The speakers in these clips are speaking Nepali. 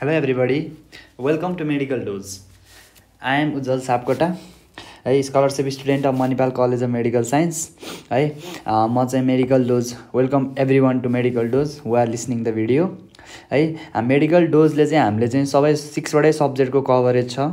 hello everybody welcome to medical dose I am Ujjwal Sapkota है scholarship student of Manipal college of medical science है म चाहिँ medical dose welcome every one to medical dose who are listening the video है मेडिकल डोजले चाहिँ हामीले चाहिँ सबै सिक्सवटै सब्जेक्टको कभरेज छ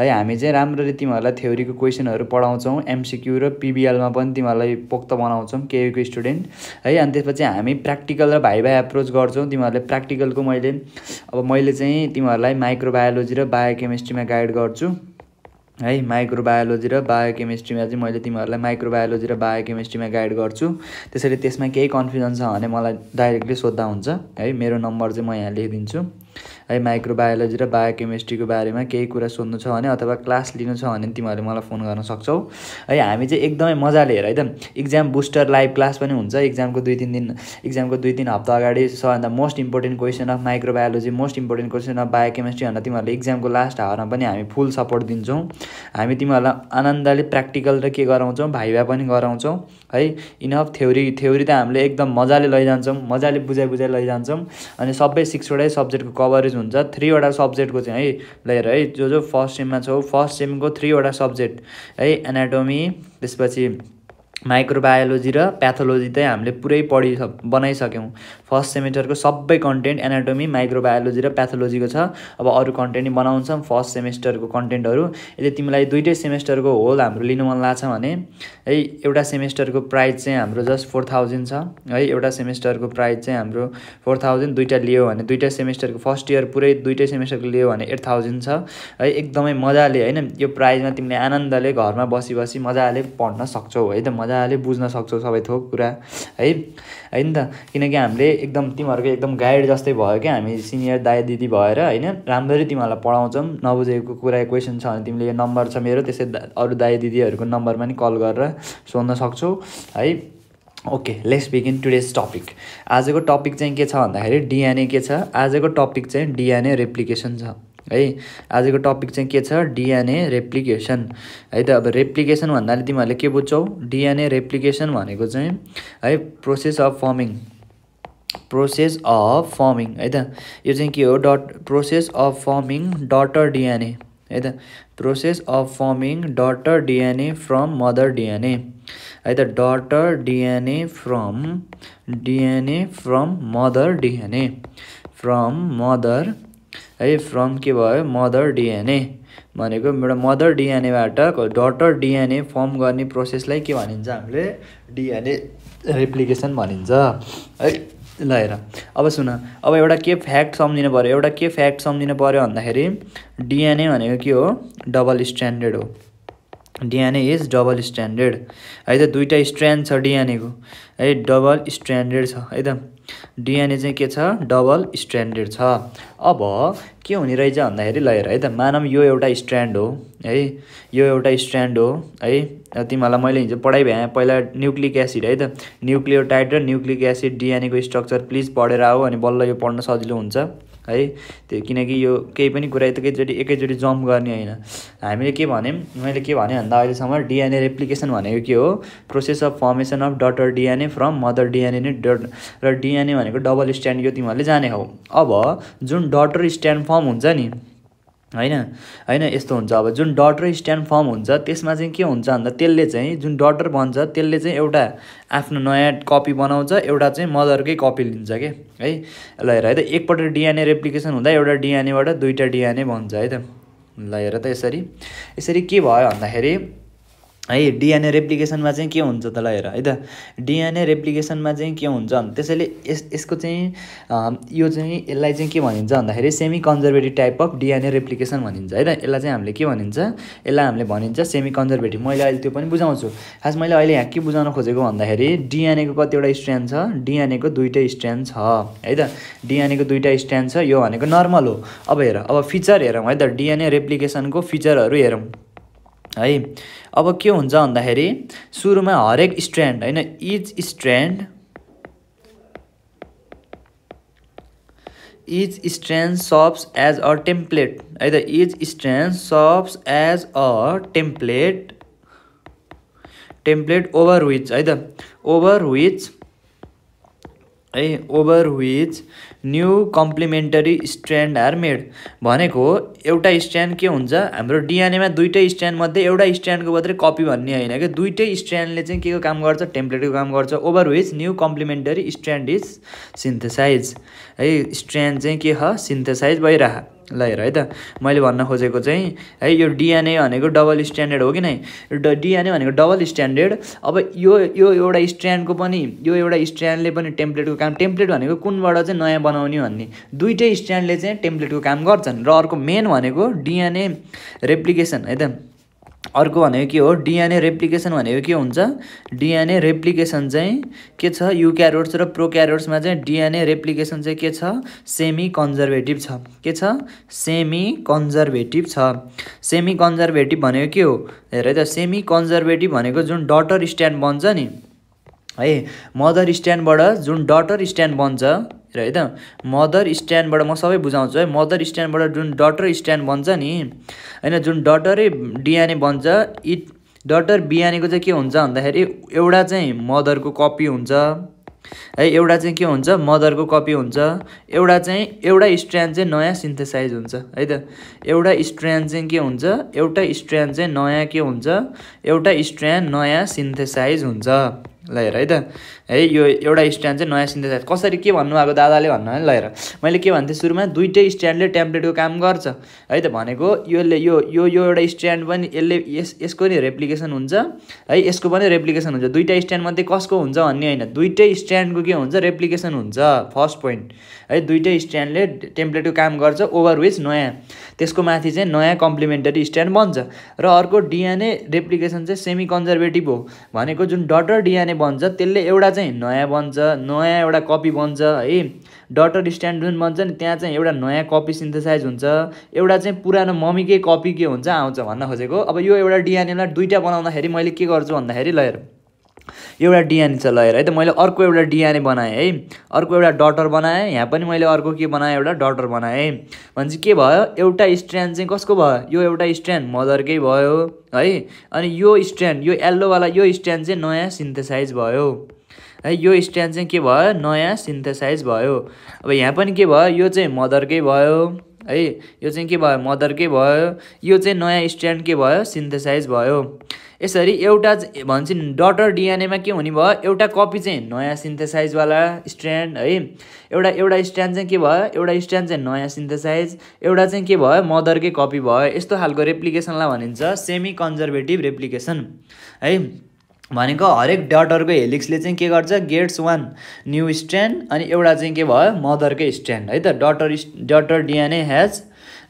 है हामी चाहिँ राम्ररी तिमीहरूलाई थ्योरीको क्वेसनहरू पढाउँछौँ एमसिक्यू र पिबिएलमा पनि तिमीहरूलाई पोख्त बनाउँछौँ केयुको स्टुडेन्ट है अनि त्यसपछि हामी प्र्याक्टिकल र भाइ भाइ एप्रोच गर्छौँ तिमीहरूले प्र्याक्टिकलको मैले अब मैले चाहिँ तिमीहरूलाई माइक्रोबायोलोजी र बायोकेमिस्ट्रीमा गाइड गर्छु है माइक्रोबायोलोजी र बायोकेमिस्ट्रीमा चाहिँ मैले तिमीहरूलाई माइक्रोबायोलोजी र बायोकेमिस्ट्रीमा गाइड गर्छु त्यसरी त्यसमा केही कन्फ्युजन छ भने मलाई डाइरेक्टली सोद्धा हुन्छ है मेरो नम्बर चाहिँ म यहाँ लेखिदिन्छु है माइक्रोबायोलोजी र बायोकेमिस्ट्रीको बारेमा केही कुरा सोध्नु छ भने अथवा क्लास लिनु छ भने तिमीहरूले मलाई फोन गर्न सक्छौ है हामी चाहिँ एकदमै मजाले हेर है त इक्जाम बुस्टर लाइभ क्लास पनि हुन्छ इक्जामको दुई तिन दिन इक्जामको दुई तिन हप्ता अगाडि सबभन्दा most important question of microbiology most important question of biochemistry भनेर तिमीहरूले इक्जामको लास्ट हावरमा पनि हामी फुल सपोर्ट दिन्छौँ हामी तिमीहरूलाई आनन्दले प्र्याक्टिकल र के गराउँछौँ भाइभा पनि गराउँछौँ है इनफ थ्योरी थ्योरी त हामीले एकदम मजाले लैजान्छौँ मजाले बुझाइ बुझाइ लैजान्छौँ अनि सबै सिक्सवटै सब्जेक्टको कभरेज हुन्छ थ्रीवटा सब्जेक्टको चाहिँ है लिएर है जो जो फर्स्ट सेममा छौ फर्स्ट सेमको थ्रीवटा सब्जेक्ट है एनाटोमी त्यसपछि माइक्रोबायोलोजी र प्याथोलोजी चाहिँ हामीले पुरै पढि बनाइसक्यौँ फर्स्ट सेमेस्टरको सबै कन्टेन्ट एनाटोमी माइक्रोबायोलोजी र प्याथोलोजीको छ अब अरू कन्टेन्ट बनाउँछौँ फर्स्ट सेमेस्टरको कन्टेन्टहरू यदि तिमीलाई दुइटै सेमेस्टरको होल हाम्रो लिनु मन लाग्छ भने है एउटा सेमेस्टरको प्राइस चाहिँ हाम्रो जस्ट फोर थाउजन्ड छ है एउटा सेमेस्टरको प्राइस चाहिँ हाम्रो फोर थाउजन्ड दुइटा लियो भने दुइटा सेमेस्टरको फर्स्ट इयर पुरै दुइटै सेमेस्टरको लियो भने एट थाउजन्ड छ है एकदमै मजाले होइन यो प्राइजमा तिमीले आनन्दले घरमा बसी बसी मजाले पढ्न सक्छौ है त मजा मजाले बुझ्न सक्छौ सबै थोक कुरा है होइन त किनकि हामीले एकदम तिमीहरूको एकदम गाइड जस्तै भयो क्या हामी सिनियर दाइ दिदी भएर होइन राम्ररी तिमीहरूलाई पढाउँछौँ नबुझेको कुरा क्वेसन छ भने तिमीले यो नम्बर छ मेरो त्यसै अरू दाइ दिदीहरूको नम्बरमा पनि कल गरेर सोध्न सक्छौ है okay let's begin today's topic आजको टपिक चाहिँ के छ भन्दाखेरि डिएनए के छ आजको टपिक चाहिँ डिएनए रेप्लिकेसन छ है आजको टपिक चाहिँ के छ डिएनए रेप्लिकेसन है त अब रेप्लिकेसन भन्नाले तिमीहरूले के बुझ्छौ डिएनए रेप्लिकेसन भनेको चाहिँ है process of forming process of forming है त यो चाहिँ के हो डट process of forming daughter DNA है त process of forming daughter DNA from mother DNA है त daughter DNA from DNA from mother DNA from mother है फ्रम के भयो मदर डिएनए भनेको एउटा मदर डिएनएबाट डटर डिएनए फर्म गर्ने प्रोसेसलाई के भनिन्छ हामीले डिएनए रेप्लिकेसन भनिन्छ है ल हेर अब सुन अब एउटा के फ्याक्ट सम्झिनु पऱ्यो एउटा के फ्याक्ट सम्झिनु पऱ्यो भन्दाखेरि डिएनए भनेको के हो डबल स्ट्यान्डर्ड हो डिएनए इज डबल स्ट्यान्डर्ड है त दुइटा स्ट्यान्ड छ डिएनएको है डबल स्ट्यान्डर्ड छ है त डिएनए चाहिँ के छ डबल स्ट्यान्डेड छ अब के हुने रहेछ भन्दाखेरि ल हेर है त मानव यो एउटा स्ट्यान्ड हो है यो एउटा स्ट्यान्ड हो है तिमीहरूलाई मैले हिजो पढाइ भ्याएँ पहिला न्युक्लिक एसिड है त न्युक्लियोटाइड र न्युक्लिक एसिड डिएनएको स्ट्रक्चर प्लिज पढेर आऊ अनि बल्ल यो पढ्न सजिलो हुन्छ है त्यो किनकि यो केही पनि कुरा एकैचोटि एकैचोटि जम्प गर्ने होइन हामीले के भन्यौँ मैले के भने भन्दा अहिलेसम्म डिएनए रेप्लिकेसन भनेको के हो process of formation of daughter DNA from mother DNA नै डट र डिएनए भनेको डबल स्ट्यान्ड यो तिमीहरूले जाने हो अब जुन डटर स्ट्यान्ड फर्म हुन्छ नि होइन होइन यस्तो हुन्छ अब जुन डटर स्ट्यान्ड फर्म हुन्छ त्यसमा चाहिँ के हुन्छ भन्दा त्यसले चाहिँ जुन डटर भन्छ त्यसले चाहिँ एउटा आफ्नो नयाँ कपी बनाउँछ एउटा चाहिँ मदरकै कपी लिन्छ के है ल हेर है त एकपल्ट डिएनए रेप्लिकेसन हुँदा एउटा डिएनएबाट दुईवटा डिएनए भन्छ है त ल हेर त यसरी यसरी के भयो भन्दाखेरि है डिएनए रेप्लिकेसनमा चाहिँ के हुन्छ त ल हेर है त डिएनए रेप्लिकेसनमा चाहिँ के हुन्छ त्यसैले यस यसको चाहिँ यो चाहिँ यसलाई चाहिँ के भनिन्छ भन्दाखेरि semi conservative type of DNA replication भनिन्छ है त यसलाई चाहिँ हामीले के भनिन्छ यसलाई हामीले भनिन्छ सेमी कन्जर्भेटिभ मैले अहिले त्यो पनि बुझाउँछु खास मैले अहिले यहाँ के बुझाउन खोजेको भन्दाखेरि डिएनएको कतिवटा स्ट्यान्ड छ डिएनएको दुइटै स्ट्यान्ड छ है त डिएनएको दुइटा स्ट्यान्ड छ यो भनेको नर्मल हो अब हेर अब फिचर हेरौँ है त डिएनए रेप्लिकेसनको फिचरहरू हेरौँ है अब के होता सुरू में हर एक स्ट्रैंड है each strand each strand serves as a template हाई तो each strand serves as a template template over which हाई तो ओभर विच हाई over which new complementary strand are made भनेको एउटा स्ट्यान्ड के हुन्छ हाम्रो डिएनएमा दुइटै स्ट्यान्डमध्ये एउटा स्ट्यान्डको मात्रै कपी भन्ने होइन कि दुइटै स्ट्यान्डले चाहिँ के को काम गर्छ टेम्प्लेटको काम गर्छ over which new complementary strand is synthesize है स्ट्यान्ड चाहिँ के छ सिन्थेसाइज भइरह ल हेर है त मैले भन्न खोजेको चाहिँ है यो डिएनए भनेको डबल स्ट्यान्डर्ड हो कि नै डिएनए भनेको डबल स्ट्यान्डर्ड अब यो यो एउटा स्ट्यान्डको पनि यो एउटा स्ट्यान्डले पनि टेम्प्लेटको काम टेम्प्लेट भनेको कुनबाट चाहिँ नयाँ बनाउने भन्ने दुइटै स्ट्यान्डले चाहिँ टेम्प्लेटको काम गर्छन् र अर्को मेन भनेको डिएनए रेप्लिकेसन है त अर्को भनेको के हो डिएनए रेप्लिकेसन भनेको के हुन्छ डिएनए रेप्लिकेसन चाहिँ के छ क्यारोट्स र प्रोक्यारोट्समा चाहिँ डिएनए रेप्लिकेसन चाहिँ के छ सेमी कन्जर्भेटिभ छ के छ सेमी कन्जर्भेटिभ छ सेमी कन्जर्भेटिभ भनेको के हो हेर त सेमी कन्जर्भेटिभ भनेको जुन डटर स्ट्यान्ड बन्छ नि है मदर स्ट्यान्डबाट जुन डटर स्ट्यान्ड बन्छ र है त मदर स्ट्यान्डबाट म सबै बुझाउँछु है मदर स्ट्यान्डबाट जुन डटर स्ट्यान्ड बन्छ नि होइन जुन डटरै डिएनए बन्छ इट डटर बिहानीको चाहिँ के हुन्छ भन्दाखेरि एउटा चाहिँ मदरको कपी हुन्छ है एउटा चाहिँ के हुन्छ मदरको कपी हुन्छ एउटा चाहिँ एउटा स्ट्रान्ड चाहिँ नयाँ सिन्थेसाइज हुन्छ है त एउटा स्ट्रेन चाहिँ के हुन्छ एउटा स्ट्रेन चाहिँ नयाँ के हुन्छ एउटा स्ट्रान्ड नयाँ सिन्थेसाइज हुन्छ ल है त है यो एउटा स्ट्यान्ड चाहिँ नयाँ सिन्थेसाइज कसरी के भन्नुभएको दादाले भन्नु ल हेर मैले के भन्थेँ सुरुमा दुइटै स्ट्यान्डले टेम्प्लेटको काम गर्छ है त भनेको यसले यो यो यो एउटा स्ट्यान्ड पनि यसले यस यसको नि रेप्लिकेसन हुन्छ है यसको पनि रेप्लिकेसन हुन्छ दुइटा स्ट्यान्ड मात्रै कसको हुन्छ भन्ने होइन दुइटै स्ट्यान्डको के हुन्छ रेप्लिकेसन हुन्छ फर्स्ट पोइन्ट है दुइटै स्ट्यान्डले टेम्प्लेटको काम गर्छ ओभर विच नयाँ त्यसको माथि चाहिँ नयाँ कम्प्लिमेन्टरी स्ट्यान्ड बन्छ र अर्को डिएनए रेप्लिकेसन चाहिँ सेमी कन्जर्भेटिभ हो भनेको जुन डटर डिएनए बन्छ त्यसले एउटा चाहिँ नयाँ बन्छ नयाँ एउटा कपी बन्छ है डटर स्ट्यान्ड जुन बन्छ नि त्यहाँ चाहिँ एउटा नयाँ कपी सिन्थेसाइज हुन्छ एउटा चाहिँ पुरानो मम्मीकै कपी के हुन्छ आउँछ भन्न खोजेको अब यो एउटा डिएनएलाई दुइटा बनाउँदाखेरि मैले के गर्छु भन्दाखेरि ल एउटा डिएनए चलाएर है त मैले अर्को एउटा डिएनए बनाएँ है अर्को एउटा डटर बनाएँ यहाँ पनि मैले अर्को के बनाएँ एउटा डटर बनाएँ भनेपछि के भयो एउटा स्ट्यान्ड चाहिँ कसको भयो यो एउटा स्ट्यान्ड मदरकै भयो है अनि यो स्ट्यान्ड यो एल्लोवाला यो स्ट्यान्ड चाहिँ नयाँ सिन्थेसाइज भयो है यो स्ट्यान्ड चाहिँ के भयो नयाँ सिन्थेसाइज भयो अब यहाँ पनि के भयो यो चाहिँ मदरकै भयो है यो चाहिँ के भयो मदरकै भयो यो चाहिँ नयाँ स्ट्यान्ड के भयो सिन्थेसाइज भयो यसरी एउटा भन्छ डटर डिएनएमा के हुने भयो एउटा कपी चाहिँ नयाँ सिन्थेसाइजवाला स्ट्यान्ड है एउटा एउटा स्ट्यान्ड चाहिँ के भयो एउटा स्ट्यान्ड चाहिँ नयाँ सिन्थेसाइज एउटा चाहिँ के भयो मदरकै कपी भयो यस्तो खालको रेप्लिकेसनलाई भनिन्छ सेमी कन्जर्भेटिभ रेप्लिकेसन है भनेको हरेक डटरको हेलिक्सले चाहिँ के गर्छ गेट्स वान न्यू स्ट्यान्ड अनि एउटा चाहिँ के भयो मदरकै स्ट्यान्ड है त डटर डटर डिएनए हेज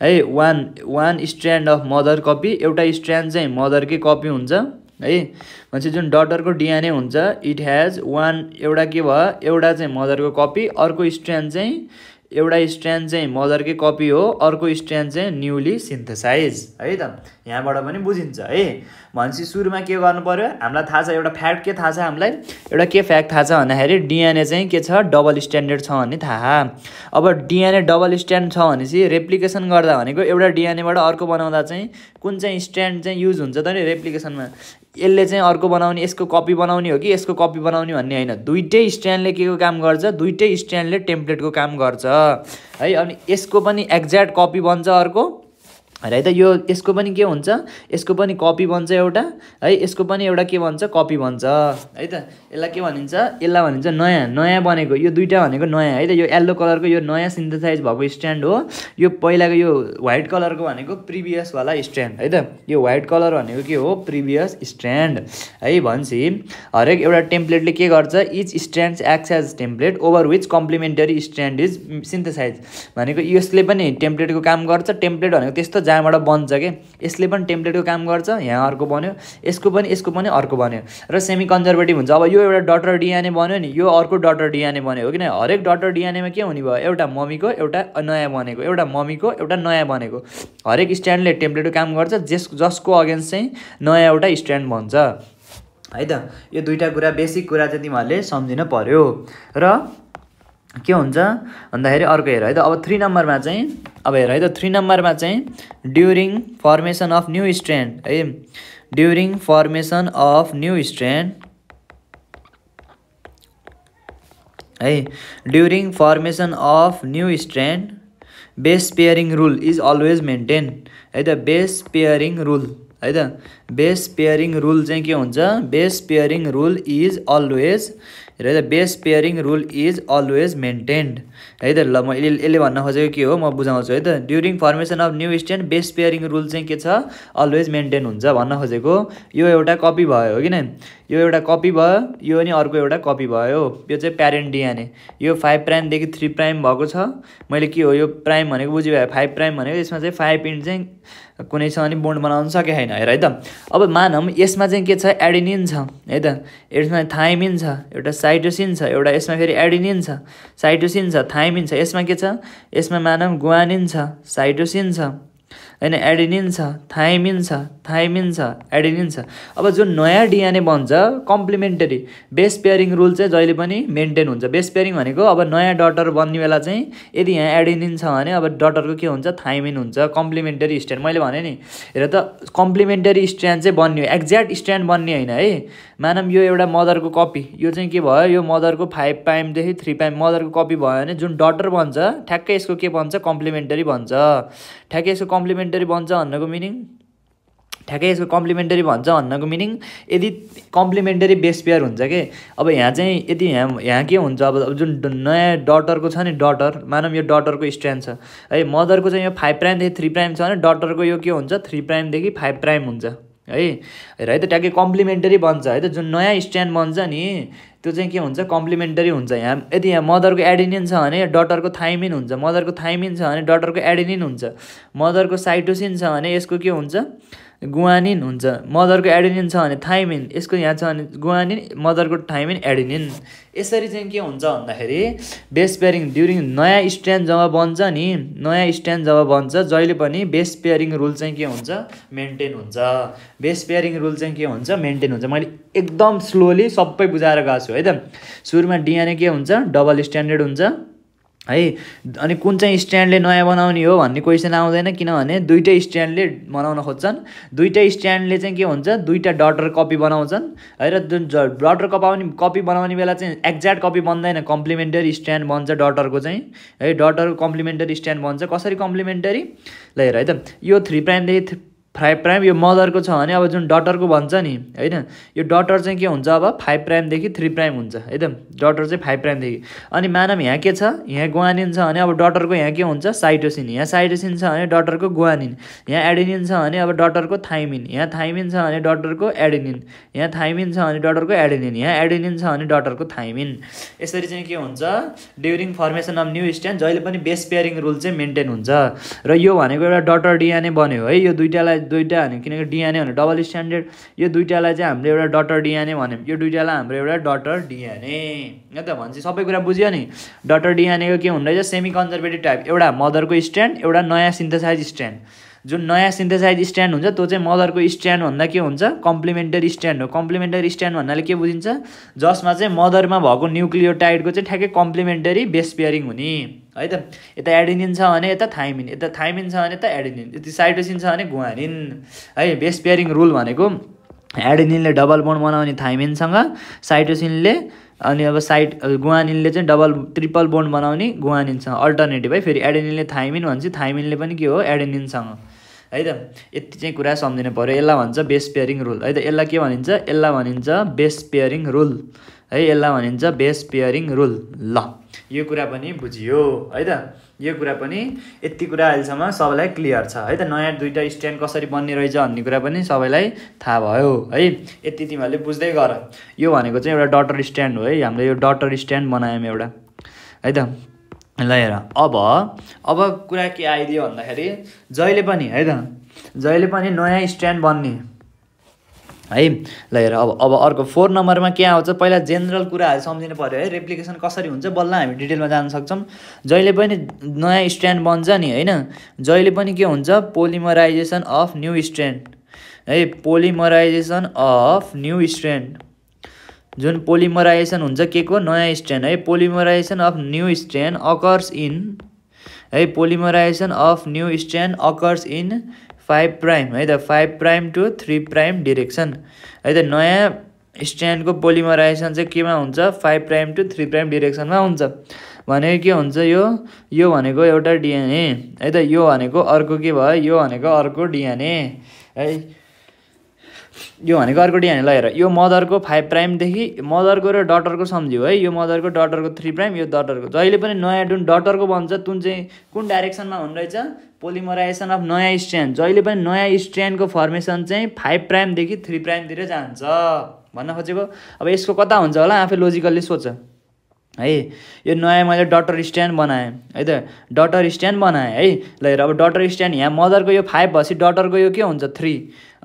है one one strand of mother copy एउटा स्ट्यान्ड चाहिँ मदरकै कपी हुन्छ है भनेपछि जुन डटरको डिएनए हुन्छ इट ह्याज वान एउटा के भयो एउटा चाहिँ मदरको कपी अर्को स्ट्यान्ड चाहिँ एउटा स्ट्यान्ड चाहिँ मदरकै कपी हो अर्को स्ट्यान्ड चाहिँ न्युली सिन्थेसाइज है त यहाँबाट पनि बुझिन्छ है भनेपछि सुरुमा के गर्नु पऱ्यो हामीलाई थाहा छ एउटा फ्याक्ट के थाहा छ हामीलाई एउटा के फ्याक्ट थाहा छ भन्दाखेरि डिएनए चाहिँ के छ डबल स्ट्यान्डर्ड छ भन्ने थाहा अब डिएनए डबल स्ट्यान्ड छ भनेपछि रेप्लिकेसन गर्दा भनेको एउटा डिएनएबाट अर्को बनाउँदा चाहिँ कुन चाहिँ स्ट्यान्ड चाहिँ युज हुन्छ त नि रेप्लिकेसनमा यसले चाहिँ अर्को बनाउने यसको कपी बनाउने हो कि यसको कपी बनाउने भन्ने होइन दुइटै स्ट्यान्डले के को काम गर्छ दुइटै स्ट्यान्डले टेम्प्लेटको काम गर्छ है अनि यसको पनि एक्ज्याक्ट कपी बन्छ अर्को है त यो यसको पनि के हुन्छ यसको पनि कपी बन्छ एउटा है यसको पनि एउटा के भन्छ कपी भन्छ है त यसलाई के भनिन्छ यसलाई भनिन्छ नयाँ नयाँ बनेको यो दुइटा भनेको नयाँ है त यो येल्लो कलरको यो नयाँ सिन्थेसाइज भएको स्ट्यान्ड हो यो पहिलाको यो व्हाइट कलरको भनेको प्रिभियसवाला स्ट्यान्ड है त यो व्हाइट कलर भनेको के हो प्रिभियस स्ट्यान्ड है भन्छ हरेक एउटा टेम्प्लेटले के गर्छ each strand acts as template over which complementary strand is synthesize भनेको यसले पनि टेम्प्लेटको काम गर्छ टेम्प्लेट भनेको त्यस्तो जहाँबाट बन्छ कि यसले पनि टेम्प्लेटको काम गर्छ यहाँ अर्को बन्यो यसको पनि यसको पनि अर्को बन्यो र सेमी कन्जर्भेटिभ हुन्छ अब यो एउटा डटर डिएनए बन्यो नि यो अर्को डटर डिएनए बन्यो हो किन हरेक डटर डिएनएमा के हुने भयो एउटा मम्मीको एउटा नयाँ बनेको एउटा मम्मीको एउटा नयाँ बनेको हरेक स्ट्यान्डले टेम्प्लेटको काम गर्छ जस जसको अगेन्स्ट चाहिँ नयाँ एउटा स्ट्यान्ड बन्छ है त यो दुईवटा कुरा बेसिक कुरा चाहिँ तिमीहरूले सम्झिनु पर्यो र के हुन्छ भन्दाखेरि अर्को हेर है त अब थ्री नम्बरमा चाहिँ अब हेर है त थ्री नम्बरमा चाहिँ during formation of new strand है during formation of new strand है during formation of new strand base pairing rule is always maintain है त बेस पेयरिङ रुल है त बेस पेयरिङ रुल चाहिँ के हुन्छ base pairing rule is always the base pairing rule is always maintained है त ल म यसले यसले भन्न खोजेको के हो म बुझाउँछु है त during formation of new strand best pairing rule चाहिँ के छ अलवेज मेन्टेन हुन्छ भन्न खोजेको यो एउटा कपी भयो हो किन यो एउटा कपी भयो यो नि अर्को एउटा कपी भयो यो चाहिँ प्यारेन्ट डिएनए यो फाइभ प्राइमदेखि थ्री प्राइम भएको छ मैले के हो यो प्राइम भनेको बुझी भयो फाइभ प्राइम भनेको यसमा चाहिँ फाइभ इन्ट चाहिँ कुनैसँग नि बोन्ड बनाउन सके छैन हेर है त अब मानौँ यसमा चाहिँ के छ एडिनिन छ है त यसमा थाइमिन छ एउटा साइटोसिन छ एउटा यसमा फेरि एडिनिन छ साइटोसिन छ थाइमिन छ यसमा के छ यसमा मानव गुवानिन छ साइटोसिन छ होइन एडिनिन छ थाइमिन छ थाइमिन छ एडिनिन छ अब जुन नयाँ डिएनए बन्छ कम्प्लिमेन्टरी बेस पेयरिङ रुल चाहिँ जहिले पनि मेन्टेन हुन्छ बेस पेयरिङ भनेको अब नयाँ डटर बन्ने बेला चाहिँ यदि यहाँ एडिनिन छ भने अब डटरको के हुन्छ थाइमिन हुन्छ कम्प्लिमेन्टरी स्ट्यान्ड मैले भने नि हेर त कम्प्लिमेन्टरी स्ट्यान्ड चाहिँ बन्ने एक्ज्याक्ट स्ट्यान्ड बन्ने होइन है मानम यो एउटा मदरको कपी यो चाहिँ के भयो यो मदरको फाइभ पाइमदेखि थ्री पाइम मदरको कपी भयो भने जुन डटर भन्छ ठ्याक्कै यसको के भन्छ कम्प्लिमेन्टरी भन्छ ठ्याक्कै यसको कम्प्लिमेन्टरी बन्छ भन्नको मिनिङ ठ्याक्कै यसको कम्प्लिमेन्टरी भन्छ भन्नको मिनिङ यदि कम्प्लिमेन्टरी बेस पेयर हुन्छ कि अब यहाँ चाहिँ यदि यहाँ यहाँ के हुन्छ अब जुन नयाँ डटरको छ नि डटर मानौँ यो डटरको स्ट्यान्ड छ है मदरको चाहिँ यो फाइभ प्राइमदेखि थ्री प्राइम छ भने डटरको यो के हुन्छ थ्री प्राइमदेखि फाइभ प्राइम हुन्छ है र है त ट्याक्कै कम्प्लिमेन्टरी बन्छ है त जुन नयाँ स्ट्यान्ड बन्छ नि त्यो चाहिँ के हुन्छ कम्प्लिमेन्टरी हुन्छ यहाँ यदि यहाँ मदरको एडिनिन छ भने डटरको थाइमिन हुन्छ मदरको थाइमिन छ भने डटरको एडिनिन हुन्छ मदरको साइटोसिन छ भने यसको के हुन्छ गुवानिन हुन्छ मदरको एडेनिन छ भने थाइमिन यसको यहाँ छ भने गुवानिन मदरको थाइमिन एडिनिन यसरी चाहिँ के हुन्छ भन्दाखेरि बेस पेयरिङ ड्युरिङ नयाँ स्ट्यान्ड जब बन्छ नि नयाँ स्ट्यान्ड जब बन्छ जहिले पनि बेस पेयरिङ रुल चाहिँ के हुन्छ मेन्टेन हुन्छ बेस पेयरिङ रुल चाहिँ के हुन्छ मेन्टेन हुन्छ मैले एकदम स्लोली सबै बुझाएर गएको छु है त सुरुमा डिएनए के हुन्छ डबल स्ट्यान्डर्ड हुन्छ है अनि कुन चाहिँ स्ट्यान्डले नयाँ बनाउने हो भन्ने क्वेसन आउँदैन किनभने दुइटै स्ट्यान्डले बनाउन खोज्छन् दुइटै स्ट्यान्डले चाहिँ के हुन्छ दुइटा डटर कपी बनाउँछन् है र जुन डटर कपाउने कपी बनाउने बेला चाहिँ एक्ज्याक्ट कपी बन्दैन कम्प्लिमेन्टरी स्ट्यान्ड बन्छ डटरको चाहिँ है डटर कम्प्लिमेन्टरी स्ट्यान्ड बन्छ कसरी कम्प्लिमेन्टरी ल हेर है त यो थ्री प्राइमदेखि फाइभ प्राइम यो मदरको छ भने अब जुन डटरको भन्छ नि होइन यो डटर चाहिँ के हुन्छ अब फाइभ प्राइमदेखि थ्री प्राइम हुन्छ है त डटर चाहिँ फाइभ प्राइमदेखि अनि मानव यहाँ के छ यहाँ गुवानिन छ भने अब डटरको यहाँ के हुन्छ साइटोसिन यहाँ साइटोसिन छ भने डटरको गुवानिन यहाँ एडेनिन छ भने अब डटरको थाइमिन यहाँ थाइमिन छ भने डटरको एडेनिन यहाँ थाइमिन छ भने डटरको एडेनिन यहाँ एडिनिन छ भने डटरको थाइमिन यसरी चाहिँ के हुन्छ during formation of new strand जहिले पनि बेस पेयरिङ रुल चाहिँ मेन्टेन हुन्छ र यो भनेको एउटा डटर डिएनए बन्यो है यो दुइटालाई दुइटा हान्यौँ किनकि डिएनए भने डबल स्ट्यान्डर्ड यो दुइटालाई चाहिँ हामीले एउटा डटर डिएनए भन्यौँ यो दुइटालाई हाम्रो एउटा डटर डिएनए यहाँ त भन्छ सबै कुरा बुझ्यो नि डटर डिएनएको के हुँदो सेमी कन्जर्भेटिभ टाइप एउटा मदरको स्ट्यान्ड एउटा नयाँ सिन्थेसाइज स्ट्यान्ड जुन नयाँ सिन्थेसाइज स्ट्यान्ड हुन्छ त्यो चाहिँ मदरको स्ट्यान्ड भन्दा के हुन्छ कम्प्लिमेन्टरी स्ट्यान्ड हो कम्प्लिमेन्टरी स्ट्यान्ड भन्नाले के बुझिन्छ जसमा चाहिँ मदरमा भएको न्युक्लियोटाइडको चाहिँ ठ्याक्कै कम्प्लिमेन्टरी बेस पेयरिङ हुने है त यता एडिनिन छ भने यता थाइमिन यता थाइमिन छ भने यता एडिनिन यति साइटोसिन छ भने गुवानिन है बेस्ट पेयरिङ रुल भनेको एडिनिनले डबल बोन्ड बनाउने थाइमिनसँग साइटोसिनले अनि अब साइट गुवानिनले चाहिँ डबल ट्रिपल बोन्ड बनाउने गुवानिनसँग अल्टरनेटिभ है फेरि एडेनिनले थाइमिन भन्छ थाइमिनले पनि के हो एडेनिनसँग है त यति चाहिँ कुरा सम्झिनु पऱ्यो यसलाई भन्छ बेस्ट पेयरिङ रुल है त यसलाई के भनिन्छ यसलाई भनिन्छ बेस्ट पेयरिङ रुल है यसलाई भनिन्छ बेस पेयरिङ रुल ल यो कुरा पनि बुझियो है त यो कुरा पनि यति कुरा अहिलेसम्म सबैलाई क्लियर छ है त नयाँ दुइटा स्ट्यान्ड कसरी बन्ने रहेछ भन्ने कुरा पनि सबैलाई थाहा भयो है यति तिमीहरूले बुझ्दै गर यो भनेको चाहिँ एउटा डटर स्ट्यान्ड हो है हामीले यो डटर स्ट्यान्ड बनायौँ एउटा है त ल हेर अब अब कुरा के आइदियो भन्दाखेरि जहिले पनि है त जहिले पनि नयाँ स्ट्यान्ड बन्ने है ल हेर अब अब अर्को फोर नम्बरमा के आउँछ पहिला जेनरल कुराहरू सम्झिनु पऱ्यो है रेप्लिकेसन कसरी हुन्छ बल्ल हामी डिटेलमा जान सक्छौँ जहिले पनि नयाँ स्ट्यान्ड बन्छ नि होइन जहिले पनि के हुन्छ पोलिमराइजेसन अफ न्यु स्ट्यान्ड है पोलिमराइजेसन अफ न्यु स्ट्यान्ड जुन पोलिमराइजेसन हुन्छ के को नयाँ स्ट्यान्ड है polymerisation of new strand occurs in है polymerisation of new strand occurs in five prime है त five prime to three prime direction है त नयाँ स्ट्यान्डको पोलिमराइजेसन चाहिँ केमा हुन्छ five prime to three prime डिरेक्सनमा हुन्छ भने के हुन्छ यो यो भनेको एउटा डिएनए है त यो भनेको अर्को के भयो यो भनेको अर्को डिएनए है यो भनेको अर्को डिएनए ल हेर यो मदरको फाइभ प्राइमदेखि मदरको र डटरको सम्झ्यो है यो मदरको डटरको थ्री प्राइम यो डटरको जहिले पनि नयाँ डुन डटरको बन्छ तुन चाहिँ कुन डाइरेक्सनमा हुनु रहेछ पोलिमराइजेसन अफ नयाँ स्ट्यान्ड जहिले पनि नयाँ स्ट्यान्डको फर्मेसन चाहिँ फाइभ प्राइमदेखि थ्री प्राइमतिर जान्छ भन्न खोजेको अब यसको कता हुन्छ होला आफै लोजिकल्ली सोच है यो नयाँ मैले डटर स्ट्यान्ड बनाएँ है त डटर स्ट्यान्ड बनाएँ है ल अब डटर स्ट्यान्ड यहाँ मदरको यो फाइभ भएपछि डटरको यो के हुन्छ थ्री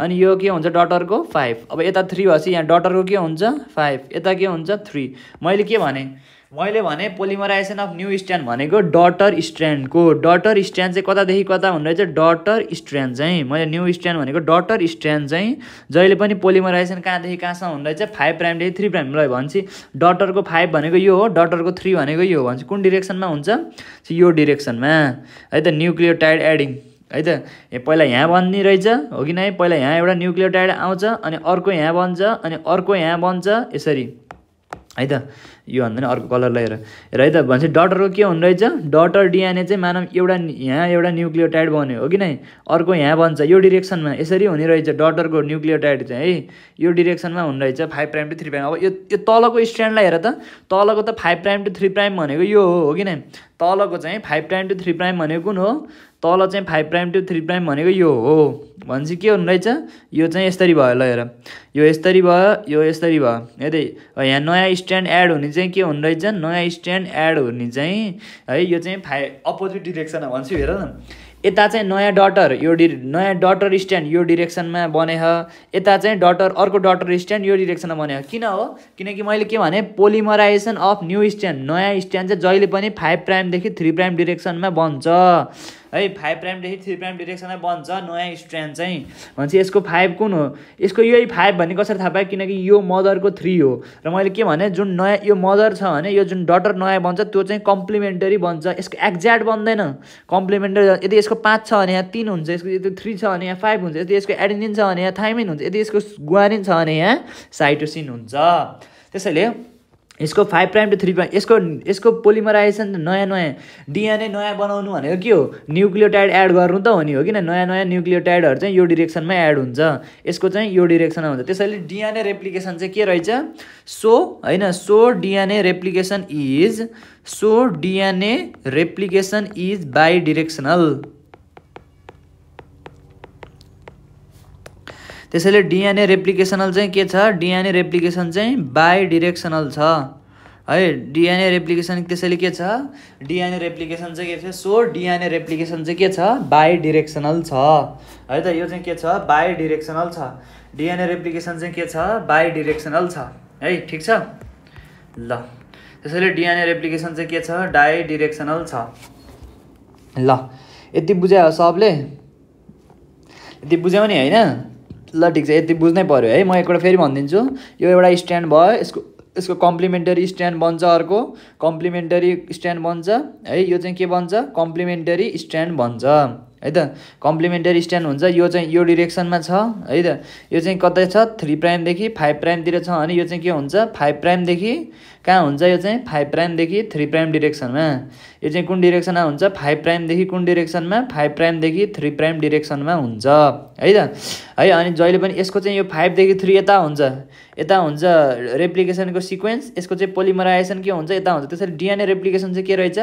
अनि यो के हुन्छ डटरको फाइभ अब यता थ्री भएपछि यहाँ डटरको के हुन्छ फाइभ यता के हुन्छ थ्री मैले के भनेँ मैले भने पोलिमराइजेसन अफ न्यू स्ट्यान्ड भनेको डटर स्ट्यान्डको डटर स्ट्यान्ड चाहिँ कतादेखि कता हुँदो रहेछ डटर स्ट्यान्ड चाहिँ मैले न्यू स्ट्यान्ड भनेको डटर स्ट्यान्ड चाहिँ जहिले पनि पोलिमराइजेसन कहाँदेखि कहाँसम्म हुँदो रहेछ फाइभ प्राइमदेखि थ्री प्राइम ल भनेपछि डटरको फाइभ भनेको यो हो डटरको थ्री भनेको यो भन्छ कुन डिरेक्सनमा हुन्छ यो डिरेक्सनमा है त टाइड एडिङ है त ए पहिला यहाँ बन्ने रहेछ हो कि नै पहिला यहाँ एउटा टाइड आउँछ अनि अर्को यहाँ बन्छ अनि अर्को यहाँ बन्छ यसरी है त यो भन्दा नि अर्को कलरलाई हेर है त भनेपछि डटरको के हुने रहेछ डटर डिएनए चाहिँ मानव एउटा यहाँ एउटा न्युक्लियोटाइड बन्यो हो कि नै अर्को यहाँ बन्छ यो डिरेक्सनमा यसरी हुने रहेछ डटरको न्युक्लियोटाइड चाहिँ है यो डिरेक्सनमा हुने रहेछ five prime to three prime अब यो यो तलको स्ट्यान्डलाई हेर त तलको त five prime to three prime भनेको यो हो हो कि नै तलको चाहिँ five prime to three prime भनेको कुन हो तल चाहिँ five prime to three prime भनेको यो हो भनेपछि के हुनु रहेछ यो चाहिँ यसरी भयो ल हेर यो यसरी भयो यो यसरी भयो यदि यहाँ नयाँ स्ट्यान्ड एड हुने चाहिँ के हुनु रहेछ नयाँ स्ट्यान्ड एड हुने चाहिँ है यो चाहिँ फाइ अपोजिट डिरेक्सन भन्छु हेर न यता चाहिँ नयाँ डटर यो डि नयाँ डटर स्ट्यान्ड यो डिरेक्सनमा बने यता चाहिँ डटर अर्को डटर स्ट्यान्ड यो डिरेक्सनमा बने किन हो किनकि मैले के भने पोलिमराइजेसन अफ न्यू स्ट्यान्ड नयाँ स्ट्यान्ड चाहिँ जहिले पनि फाइभ प्राइमदेखि थ्री प्राइम डिरेक्सनमा बन्छ है फाइभ प्राइमदेखि थ्री प्राइम डिरेक्सनलाई बन्छ नयाँ स्ट्रेन्ड चाहिँ भनेपछि यसको फाइभ कुन हो यसको यही फाइभ भन्ने कसरी थाहा पाएँ किनकि यो मदरको थ्री हो र मैले के भने जुन नयाँ यो मदर छ भने यो जुन डटर नयाँ बन्छ त्यो चाहिँ कम्प्लिमेन्टरी बन्छ यसको एक्ज्याक्ट बन्दैन कम्प्लिमेन्टरी यदि यसको पाँच छ भने यहाँ तिन हुन्छ यसको यदि थ्री छ भने यहाँ फाइभ हुन्छ यदि यसको एडिनिन छ भने यहाँ थाइमिन हुन्छ यदि यसको गुवानिन छ भने यहाँ साइटोसिन हुन्छ त्यसैले यसको five prime to three prime यसको यसको पोलिमराइजेसन नयाँ नयाँ डिएनए नयाँ बनाउनु भनेको के हो न्युक्लियोटाइड एड गर्नु त हो नि हो किन नयाँ नयाँ न्युक्लियोटाइडहरू चाहिँ यो डिरेक्सनमा एड हुन्छ यसको चाहिँ यो डिरेक्सनमा हुन्छ त्यसैले डिएनए रेप्लिकेसन चाहिँ के रहेछ सो होइन so DNA replication is so DNA replication is bidirectional त्यसैले डिएनए रेप्लिकेसनल चाहिँ के छ डिएनए रेप्लिकेसन चाहिँ बाई डिरेक्सनल छ है डिएनए रेप्लिकेसन त्यसैले के छ डिएनए रेप्लिकेसन चाहिँ के छ सो डिएनए रेप्लिकेसन चाहिँ के छ बाई डिरेक्सनल छ है त यो चाहिँ के छ बाई डिरेक्सनल छ डिएनए रेप्लिकेसन चाहिँ के छ बाई डिरेक्सनल छ है ठिक छ ल त्यसैले डिएनए रेप्लिकेसन चाहिँ के छ डाई डिरेक्सनल छ ल यति बुझायो सबले यति बुझ्यौ नि होइन ल ठिक छ यति बुझ्नै पऱ्यो है म एकपल्ट फेरि भनिदिन्छु यो एउटा स्ट्यान्ड भयो यसको यसको कम्प्लिमेन्टरी स्ट्यान्ड बन्छ अर्को कम्प्लिमेन्टरी स्ट्यान्ड बन्छ है यो चाहिँ के बन्छ कम्प्लिमेन्टरी स्ट्यान्ड बन्छ है त कम्प्लिमेन्टरी स्ट्यान्ड हुन्छ यो चाहिँ यो डिरेक्सनमा छ है त यो चाहिँ कतै छ थ्री प्राइमदेखि फाइभ प्राइमतिर छ अनि यो चाहिँ के हुन्छ फाइभ प्राइमदेखि कहाँ हुन्छ यो चाहिँ फाइभ प्राइमदेखि थ्री प्राइम डिरेक्सनमा यो चाहिँ कुन डिरेक्सनमा हुन्छ फाइभ प्राइमदेखि कुन डिरेक्सनमा फाइभ प्राइमदेखि थ्री प्राइम डिरेक्सनमा हुन्छ है त है अनि जहिले पनि यसको चाहिँ यो फाइभदेखि थ्री यता हुन्छ यता हुन्छ रेप्लिकेसनको सिक्वेन्स यसको चाहिँ पोलिमराइजेसन के हुन्छ यता हुन्छ त्यसरी डिएनए रेप्लिकेसन चाहिँ के रहेछ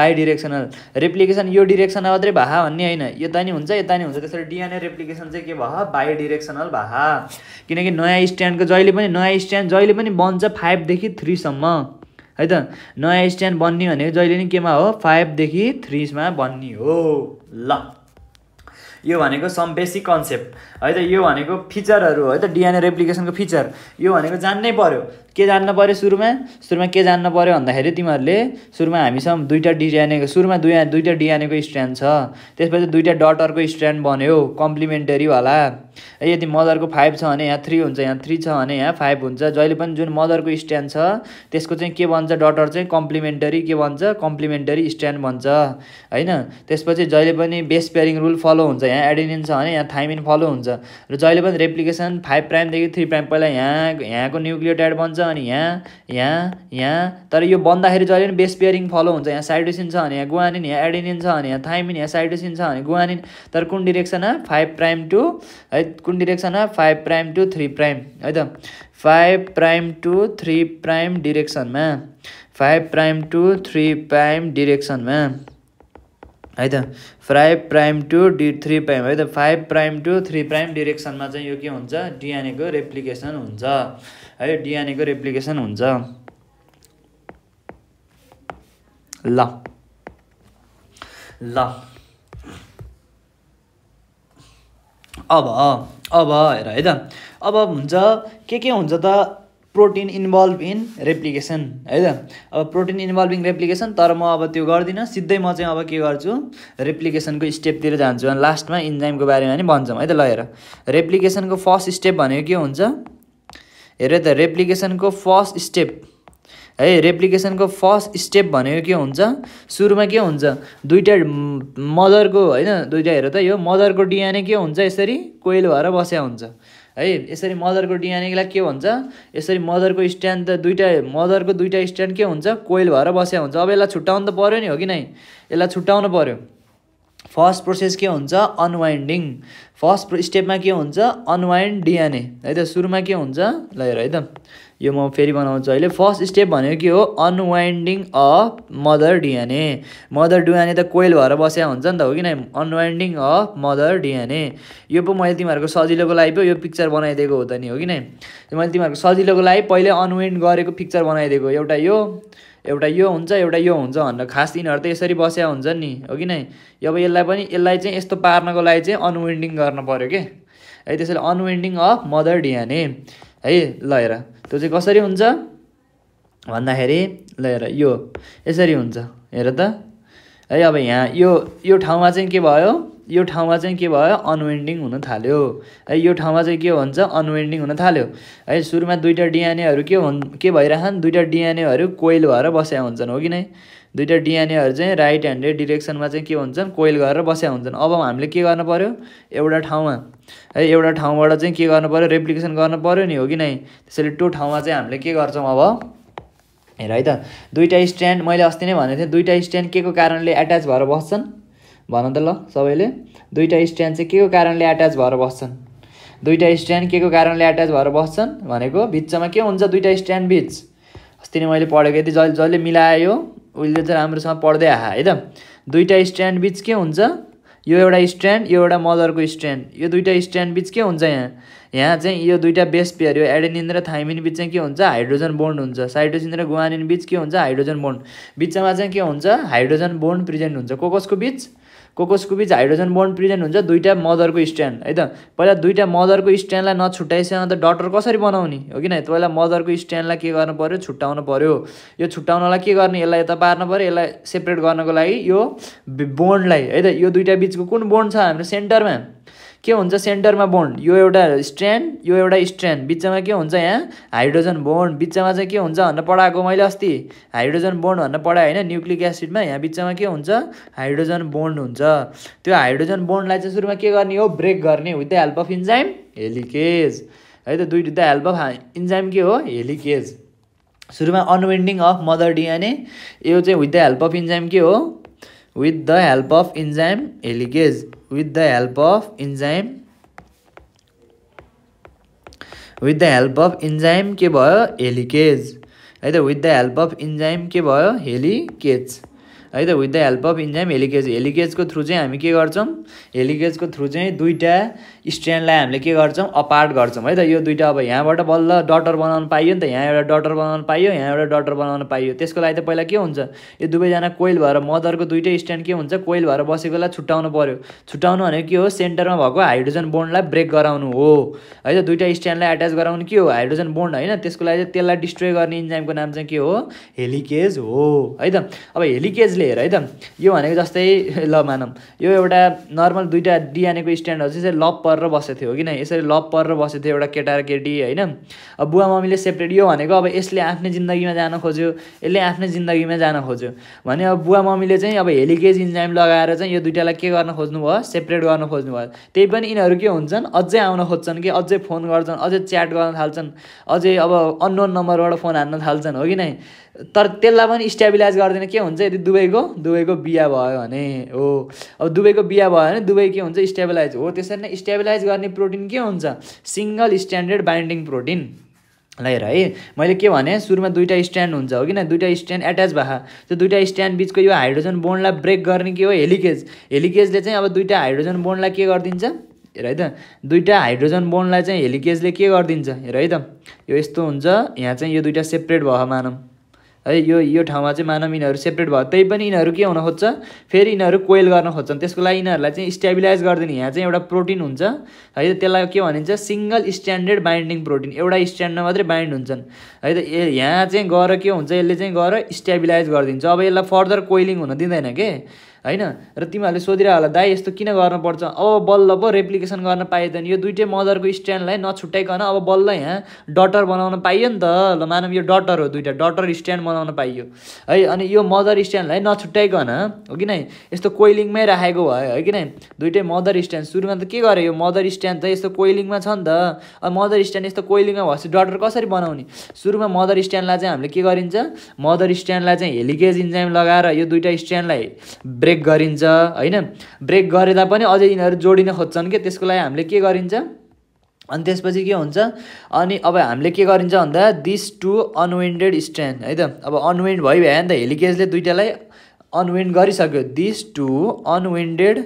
बाई डिरेक्सनल रेप्लिकेसन यो डिरेक्सनमा मात्रै भा भन्ने होइन यता नि हुन्छ यता नि हुन्छ त्यसरी डिएनए रेप्लिकेसन चाहिँ के भयो बाई डिरेक्सनल भा किनकि नयाँ स्ट्यान्डको जहिले पनि नयाँ स्ट्यान्ड जहिले पनि बन्छ फाइभदेखि थ्रीसम्म म है त नयाँ स्ट्यान्ड बन्ने भनेको जहिले पनि केमा हो फाइभदेखि थ्रीमा बन्ने हो ल यो भनेको सम बेसिक कन्सेप्ट है त यो भनेको फिचरहरू है त डिएनए रेप्लिकेसनको फिचर यो भनेको जान्नै पऱ्यो के जान्न पऱ्यो सुरुमा सुरुमा के जान्न पऱ्यो भन्दाखेरि तिमीहरूले सुरुमा हामीसँग दुईवटा डिएनएको सुरुमा दुई दुईवटा डिएनएको स्ट्यान्ड छ त्यसपछि दुईवटा डटरको स्ट्यान्ड बन्यो कम्प्लिमेन्टरी होला यदि मदरको फाइभ छ भने यहाँ थ्री हुन्छ यहाँ थ्री छ भने यहाँ फाइभ हुन्छ जहिले पनि जुन मदरको स्ट्यान्ड छ त्यसको चाहिँ के भन्छ डटर चाहिँ कम्प्लिमेन्टरी के भन्छ कम्प्लिमेन्टरी स्ट्यान्ड भन्छ होइन त्यसपछि जहिले पनि बेस पेयरिङ रुल फलो हुन्छ यहाँ एडिनिन छ भने यहाँ थाइमिन फलो हुन्छ र जहिले पनि रेप्लिकेसन फाइभ प्राइमदेखि थ्री प्राइम पहिला यहाँ यहाँको न्युक्लियोटाइड बन्छ अनि यहाँ यहाँ यहाँ तर यो बन्दाखेरि जहिले पनि बेस पेयरिङ फलो हुन्छ यहाँ साइडोसिन छ भने यहाँ गुवानिन यहाँ एडिनिन छ भने यहाँ थाइमिन यहाँ साइडोसिन छ भने गुवानिन तर कुन डिरेक्सनमा फाइभ प्राइम टु है कुन डिरेक्सनमा five prime to three prime है त five prime to three prime डिरेक्सनमा five prime to three prime डिरेक्सनमा है त फाइभ प्राइम टू डि थ्री प्राइम है त five prime to three prime डिरेक्सनमा चाहिँ यो के हुन्छ डिएनएको रेप्लिकेसन हुन्छ है डिएनएको रेप्लिकेसन हुन्छ ल ल अब अब हेर है त अब हुन्छ के के हुन्छ त प्रोटिन इन्भल्भ इन रेप्लिकेसन है त अब प्रोटिन इन्भल्भ इन रेप्लिकेसन तर म अब त्यो गर्दिनँ सिधै म चाहिँ अब के गर्छु रेप्लिकेसनको स्टेपतिर जान्छु अनि लास्टमा इन्जाइमको बारेमा नि भन्छौँ है त ल रेप्लिकेसनको फर्स्ट स्टेप भनेको के हुन्छ हेरे त रेप्लिकेसनको फर्स्ट स्टेप है रेप्लिकेसनको फर्स्ट स्टेप भनेको के हुन्छ सुरुमा के हुन्छ दुइटा मदरको होइन दुइटा हेर त यो मदरको डिएनए के हुन्छ यसरी कोइल भएर बस्या हुन्छ है यसरी मदरको डिएनएलाई के भन्छ यसरी मदरको स्ट्यान्ड त दुइटा मदरको दुइटा स्ट्यान्ड के हुन्छ कोइल भएर बसेको हुन्छ अब यसलाई छुट्याउनु त पऱ्यो नि हो कि नै यसलाई छुट्याउनु पऱ्यो फर्स्ट प्रोसेस के हुन्छ अनवाइन्डिङ फर्स्ट स्टेपमा के हुन्छ अनवाइन्ड डिएनए है त सुरुमा के हुन्छ ल हेर है त यो म फेरि बनाउँछु अहिले फर्स्ट स्टेप भनेको के हो unwinding of mother DNA mother DNA त कोइल भएर बसेको हुन्छ नि त हो कि नै अनवाइन्डिङ अफ मदर डिएनए यो पो मैले तिमीहरूको सजिलोको लागि पो यो पिक्चर बनाइदिएको हो त नि हो कि नै मैले तिमीहरूको सजिलोको लागि पहिले अनवाइन्ड गरेको पिक्चर बनाइदिएको एउटा यो एउटा यो हुन्छ एउटा यो हुन्छ भनेर खास तिनीहरू त यसरी बसेको हुन्छ नि हो कि नै अब यसलाई पनि यसलाई चाहिँ यस्तो पार्नको लागि चाहिँ अनवाइन्डिङ गर्नु पऱ्यो के है त्यसैले अनवाइन्डिङ अफ मदर डिएनए है ल हेर त्यो चाहिँ कसरी हुन्छ भन्दाखेरि ल हेर यो यसरी हुन्छ हेर त है अब यहाँ यो यो ठाउँमा चाहिँ के भयो यो ठाउँमा चाहिँ के भयो अनवेन्डिङ हुन थाल्यो है यो ठाउँमा चाहिँ के भन्छ अनवेन्डिङ हुन थाल्यो है सुरुमा दुईवटा डिएनएहरू के हुन् के भइरहन् दुईवटा डिएनएहरू कोइल भएर बसेका हुन्छन् हो कि नै दुईवटा डिएनएहरू चाहिँ राइट ह्यान्डेड डिरेक्सनमा चाहिँ के हुन्छन् कोइल गरेर बसेका हुन्छन् अब हामीले के गर्नु पऱ्यो एउटा ठाउँमा है एउटा ठाउँबाट चाहिँ के गर्नु पऱ्यो रेप्लिकेसन गर्नु पऱ्यो नि हो कि नै त्यसैले त्यो ठाउँमा चाहिँ हामीले के गर्छौँ अब हेर है त दुईवटा स्ट्यान्ड मैले अस्ति नै भनेको थिएँ दुईवटा स्ट्यान्ड के को कारणले एट्याच भएर बस्छन् भन त ल सबैले दुईवटा स्ट्यान्ड चाहिँ के को कारणले एट्याच भएर बस्छन् दुईवटा स्ट्यान्ड के को कारणले एट्याच भएर बस्छन् भनेको बिचमा के हुन्छ दुईवटा स्ट्यान्ड बिच अस्ति नै मैले पढेको यति जहिले जहिले मिलायो उहिले चाहिँ राम्रोसँग पढ्दै आए है त दुईवटा स्ट्यान्ड बिच के हुन्छ यो एउटा स्ट्यान्ड यो एउटा मदरको स्ट्यान्ड यो दुइटा स्ट्यान्ड बिच के हुन्छ यहाँ यहाँ चाहिँ यो दुइटा बेस पेयर यो एडेनिन र थाइमिन बिच चाहिँ के हुन्छ हाइड्रोजन बोन्ड हुन्छ साइटोसिन र गुवानिन बिच के हुन्छ हाइड्रोजन बोन्ड बिचमा चाहिँ के हुन्छ हाइड्रोजन बोन्ड प्रेजेन्ट हुन्छ को कसको बिच कोकोसको बिच हाइड्रोजन बोन्ड प्रेजेन्ट हुन्छ दुईवटा मदरको स्ट्यान्ड है त पहिला दुईवटा मदरको स्ट्यान्डलाई नछुट्याइसकेन त डटर कसरी बनाउने हो कि नै पहिला मदरको स्ट्यान्डलाई के गर्नु पऱ्यो छुट्याउनु पऱ्यो यो छुट्याउनलाई के गर्ने यसलाई यता पार्नु पऱ्यो यसलाई सेपरेट गर्नको लागि यो बोन्डलाई है त यो दुइटा बिचको कुन बोन्ड छ हाम्रो सेन्टरमा के हुन्छ सेन्टरमा बोन्ड यो एउटा स्ट्रेन्ड यो एउटा स्ट्रेन्ड बिचमा के हुन्छ यहाँ हाइड्रोजन बोन्ड बिचमा चाहिँ के हुन्छ भनेर पढाएको मैले अस्ति हाइड्रोजन बोन्ड भनेर पढाएँ होइन न्युक्लिक एसिडमा यहाँ बिचमा के हुन्छ हाइड्रोजन बोन्ड हुन्छ त्यो हाइड्रोजन बोन्डलाई चाहिँ सुरुमा के गर्ने हो ब्रेक गर्ने with the help of enzyme helicase है त दुई द हेल्प अफ इन्जाइम के हो हेलिकेज सुरुमा अनवेन्डिङ अफ मदर डिएनए यो चाहिँ with the help of enzyme के हो with the help of enzyme heligase with the help of enzyme with the help of enzyme के भयो हेलिकेज है त with the help of enzyme के भयो हेलिकेज है त with the help of enzyme helicase हेलिकेजको थ्रु चाहिँ हामी के गर्छौँ हेलिकेजको थ्रु चाहिँ दुईवटा स्ट्यान्डलाई हामीले के गर्छौँ अपार्ट गर्छौँ है त यो दुइटा अब यहाँबाट बल्ल डटर बनाउनु पाइयो नि त यहाँ एउटा डटर बनाउनु पाइयो यहाँ एउटा डटर बनाउनु पाइयो त्यसको लागि त पहिला के हुन्छ यो दुवैजना कोइल भएर मदरको दुइटै स्ट्यान्ड के हुन्छ कोइल भएर बसेकोलाई छुट्याउनु पऱ्यो छुट्याउनु भनेको के हो सेन्टरमा भएको हाइड्रोजन बोन्डलाई ब्रेक गराउनु हो है त दुइटा स्ट्यान्डलाई एट्याच गराउनु के हो हाइड्रोजन बोन्ड होइन त्यसको लागि चाहिँ त्यसलाई डिस्ट्रोय गर्ने इन्जाइमको नाम चाहिँ के हो हेलिकेज हो है त अब हेलिकेजले हेर है त यो भनेको जस्तै ल मानौँ यो एउटा नर्मल दुइटा डिएनएको स्ट्यान्डहरू चाहिँ लप परेर बसेको थियो किन यसरी लभ परेर बसेको थियो एउटा केटा र केटी होइन अब बुवा मम्मीले सेपरेट यो भनेको अब यसले आफ्नै जिन्दगीमा जान खोज्यो यसले आफ्नै जिन्दगीमा जान खोज्यो भने अब बुवा मम्मीले चाहिँ अब हेलिकेज इन्जाइम लगाएर चाहिँ यो दुइटालाई के गर्न खोज्नु भयो सेपरेट गर्न खोज्नु भयो त्यही पनि यिनीहरू के हुन्छन् अझै आउन खोज्छन् कि अझै फोन गर्छन् अझै च्याट गर्न थाल्छन् अझै अब अननोन नम्बरबाट फोन हान्न थाल्छन् हो कि नै तर त्यसलाई पनि स्ट्याबिलाइज गर्दैन के हुन्छ यदि दुबईको दुबईको बिहा भयो भने हो अब दुबईको बिहा भयो भने दुबई के हुन्छ स्ट्याबिलाइज हो त्यसरी नै स्ट्याबिलाइज स्टेबिलाइज गर्ने प्रोटिन के हुन्छ सिङ्गल स्ट्यान्डर्ड बाइन्डिङ प्रोटिन हेर है मैले के भने सुरुमा दुईवटा स्ट्यान्ड हुन्छ हो किन दुईवटा स्ट्यान्ड एट्याच भएको त्यो दुईवटा स्ट्यान्ड बिचको यो हाइड्रोजन बोन्डलाई ब्रेक गर्ने के हो हेलिकेज हेलिकेजले चाहिँ अब दुईवटा हाइड्रोजन बोन्डलाई के गरिदिन्छ हेर है त दुईवटा हाइड्रोजन बोन्डलाई चाहिँ हेलिकेजले के गरिदिन्छ हेर है त यो यस्तो हुन्छ यहाँ चाहिँ यो दुईवटा सेपरेट भयो मानौँ है यो यो ठाउँमा चाहिँ मानव यिनीहरू सेपरेट भयो त्यही पनि यिनीहरू के हुन खोज्छ फेरि यिनीहरू कोइल गर्न खोज्छन् त्यसको लागि यिनीहरूलाई चाहिँ स्टेबिलाइज गरिदिने यहाँ चाहिँ एउटा प्रोटिन हुन्छ है त्यसलाई के भनिन्छ सिङ्गल स्ट्यान्डर्ड बाइन्डिङ प्रोटिन एउटा स्ट्यान्डमा मात्रै बाइन्ड हुन्छन् है त यहाँ चाहिँ गएर के हुन्छ यसले चाहिँ गएर स्टेबिलाइज गरिदिन्छ अब यसलाई फर्दर कोइलिङ हुन दिँदैन के होइन र तिमीहरूले सोधिरह होला दाइ यस्तो किन गर्नुपर्छ अब बल्ल पो रेप्लिकेसन गर्न पाइँदैन यो दुइटै मदरको स्ट्यान्डलाई नछुट्याइकन अब बल्ल यहाँ डटर बनाउन पाइयो नि त ल मानव यो डटर हो दुइटा डटर स्ट्यान्ड बनाउन पाइयो है अनि यो मदर स्ट्यान्डलाई नछुट्याइकन हो कि नै यस्तो कोइलिङमै राखेको भयो है कि नै दुइटै मदर स्ट्यान्ड सुरुमा त के गर्यो यो मदर स्ट्यान्ड त यस्तो कोइलिङमा छ नि त अब मदर स्ट्यान्ड यस्तो कोइलिङमा भएपछि डटर कसरी बनाउने सुरुमा मदर स्ट्यान्डलाई चाहिँ हामीले के गरिन्छ मदर स्ट्यान्डलाई चाहिँ हेलिकेज इन्जाइम लगाएर यो दुइटा स्ट्यान्डलाई ब्रेक ब्रेक गरिन्छ होइन ब्रेक गरेता पनि अझै यिनीहरू जोडिन खोज्छन् कि त्यसको लागि हामीले के गरिन्छ अनि त्यसपछि के हुन्छ अनि अब हामीले के गरिन्छ भन्दा दिस टु अनविन्डेड स्ट्यान्ड है त अब अनविन्ड भइभयो नि त हेलिकेजले दुइटालाई अनविन्ड गरिसक्यो दिस टु अनविन्डेड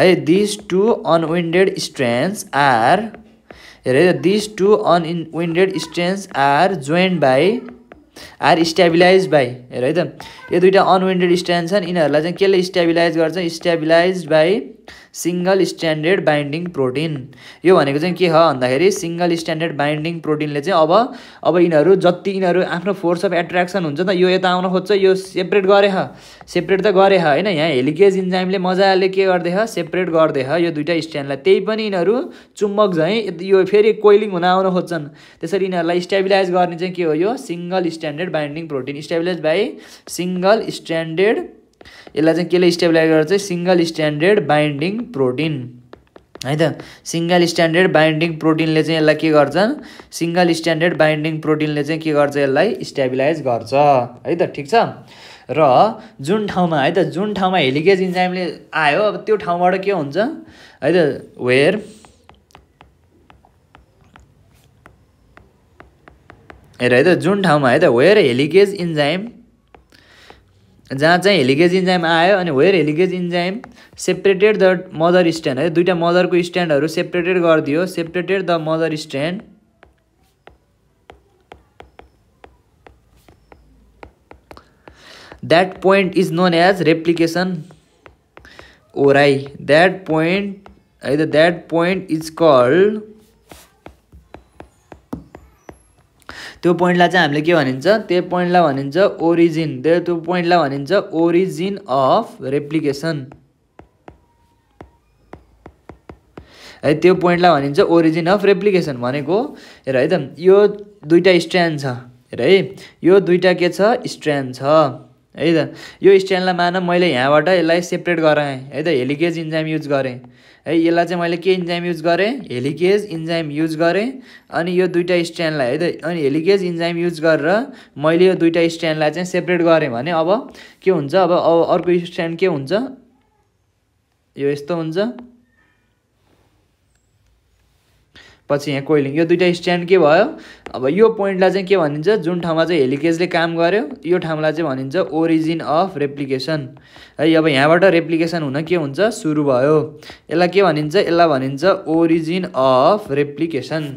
है this two unwinded strands are हेर this two unwinded strands are joined by are stabilize by हेर है त यो दुइटा अनवेन्टेड स्ट्यान्ड छन् यिनीहरूलाई चाहिँ केले स्ट्याबिलाइज गर्छ stabilize by single stranded binding protein यो भनेको चाहिँ के हो भन्दाखेरि सिङ्गल स्ट्यान्डर्ड बाइन्डिङ प्रोटिनले चाहिँ अब अब यिनीहरू जति यिनीहरू आफ्नो फोर्स अफ एट्र्याक्सन हुन्छ त यो यता आउन खोज्छ यो सेपरेट गरे सेपरेट त गरे होइन यहाँ हेलिकेज इन्जाइमले मजाले के गरिदिए सेपरेट गरिदिए यो दुइटा स्ट्यान्डलाई त्यही पनि यिनीहरू चुम्बक झैँ यो फेरि कोइलिङ हुन आउन खोज्छन् त्यसरी यिनीहरूलाई स्ट्याबिलाइज गर्ने चाहिँ के हो यो single stranded binding protein stabilize by single stranded यसलाई चाहिँ केले स्टेबिलाइज गर्छ चाहिँ सिङ्गल स्ट्यान्डर्ड बाइन्डिङ प्रोटिन है त सिङ्गल स्ट्यान्डर्ड बाइन्डिङ प्रोटिनले चाहिँ यसलाई के गर्छ सिङ्गल स्ट्यान्डर्ड बाइन्डिङ प्रोटिनले चाहिँ के गर्छ यसलाई स्टेबिलाइज गर्छ है त ठिक छ र जुन ठाउँमा है त जुन ठाउँमा हेलिकेज इन्जाइमले आयो अब त्यो ठाउँबाट के हुन्छ है त वेयर हेर है त जुन ठाउँमा है त वेयर हेलिकेज इन्जाइम जहाँ चाहिँ हेलिगेज इन्जाइम आयो अनि where helicase enzyme separated the mother strand है दुइटा मदरको स्ट्यान्डहरू सेपरेटेड गरिदियो separated the mother strand that point is known as replication ओराई द्याट पोइन्ट है द्याट पोइन्ट इज कल्ड त्यो पोइन्टलाई चाहिँ हामीले के भनिन्छ त्यो पोइन्टलाई भनिन्छ ओरिजिन त्यो पोइन्टलाई भनिन्छ ओरिजिन अफ रेप्लिकेसन है त्यो पोइन्टलाई भनिन्छ ओरिजिन अफ रेप्लिकेसन भनेको हेर है त यो दुईवटा स्ट्यान्ड छ हेर है यो दुइटा के छ स्ट्यान्ड छ है त यो स्ट्यान्डलाई मान मैले यहाँबाट यसलाई सेपरेट गराएँ है त हेलिकेज इन्जाइम युज गरेँ है यसलाई चाहिँ मैले के इन्जाइम युज गरेँ हेलिकेज इन्जाइम युज गरेँ अनि यो दुइटा स्ट्यान्डलाई है त अनि हेलिकेज इन्जाइम युज गरेर मैले यो दुइटा स्ट्यान्डलाई चाहिँ सेपरेट गरेँ भने अब के हुन्छ अब अर्को स्ट्यान्ड के हुन्छ यो यस्तो हुन्छ पछि यहाँ कोइलिङ यो दुइटा स्ट्यान्ड के भयो अब यो पोइन्टलाई चाहिँ के भनिन्छ जुन ठाउँमा चाहिँ हेलिकेजले काम गर्यो यो ठाउँलाई चाहिँ भनिन्छ ओरिजिन अफ रेप्लिकेसन है अब यहाँबाट रेप्लिकेसन हुन के हुन्छ सुरु भयो यसलाई के भनिन्छ यसलाई भनिन्छ ओरिजिन अफ रेप्लिकेसन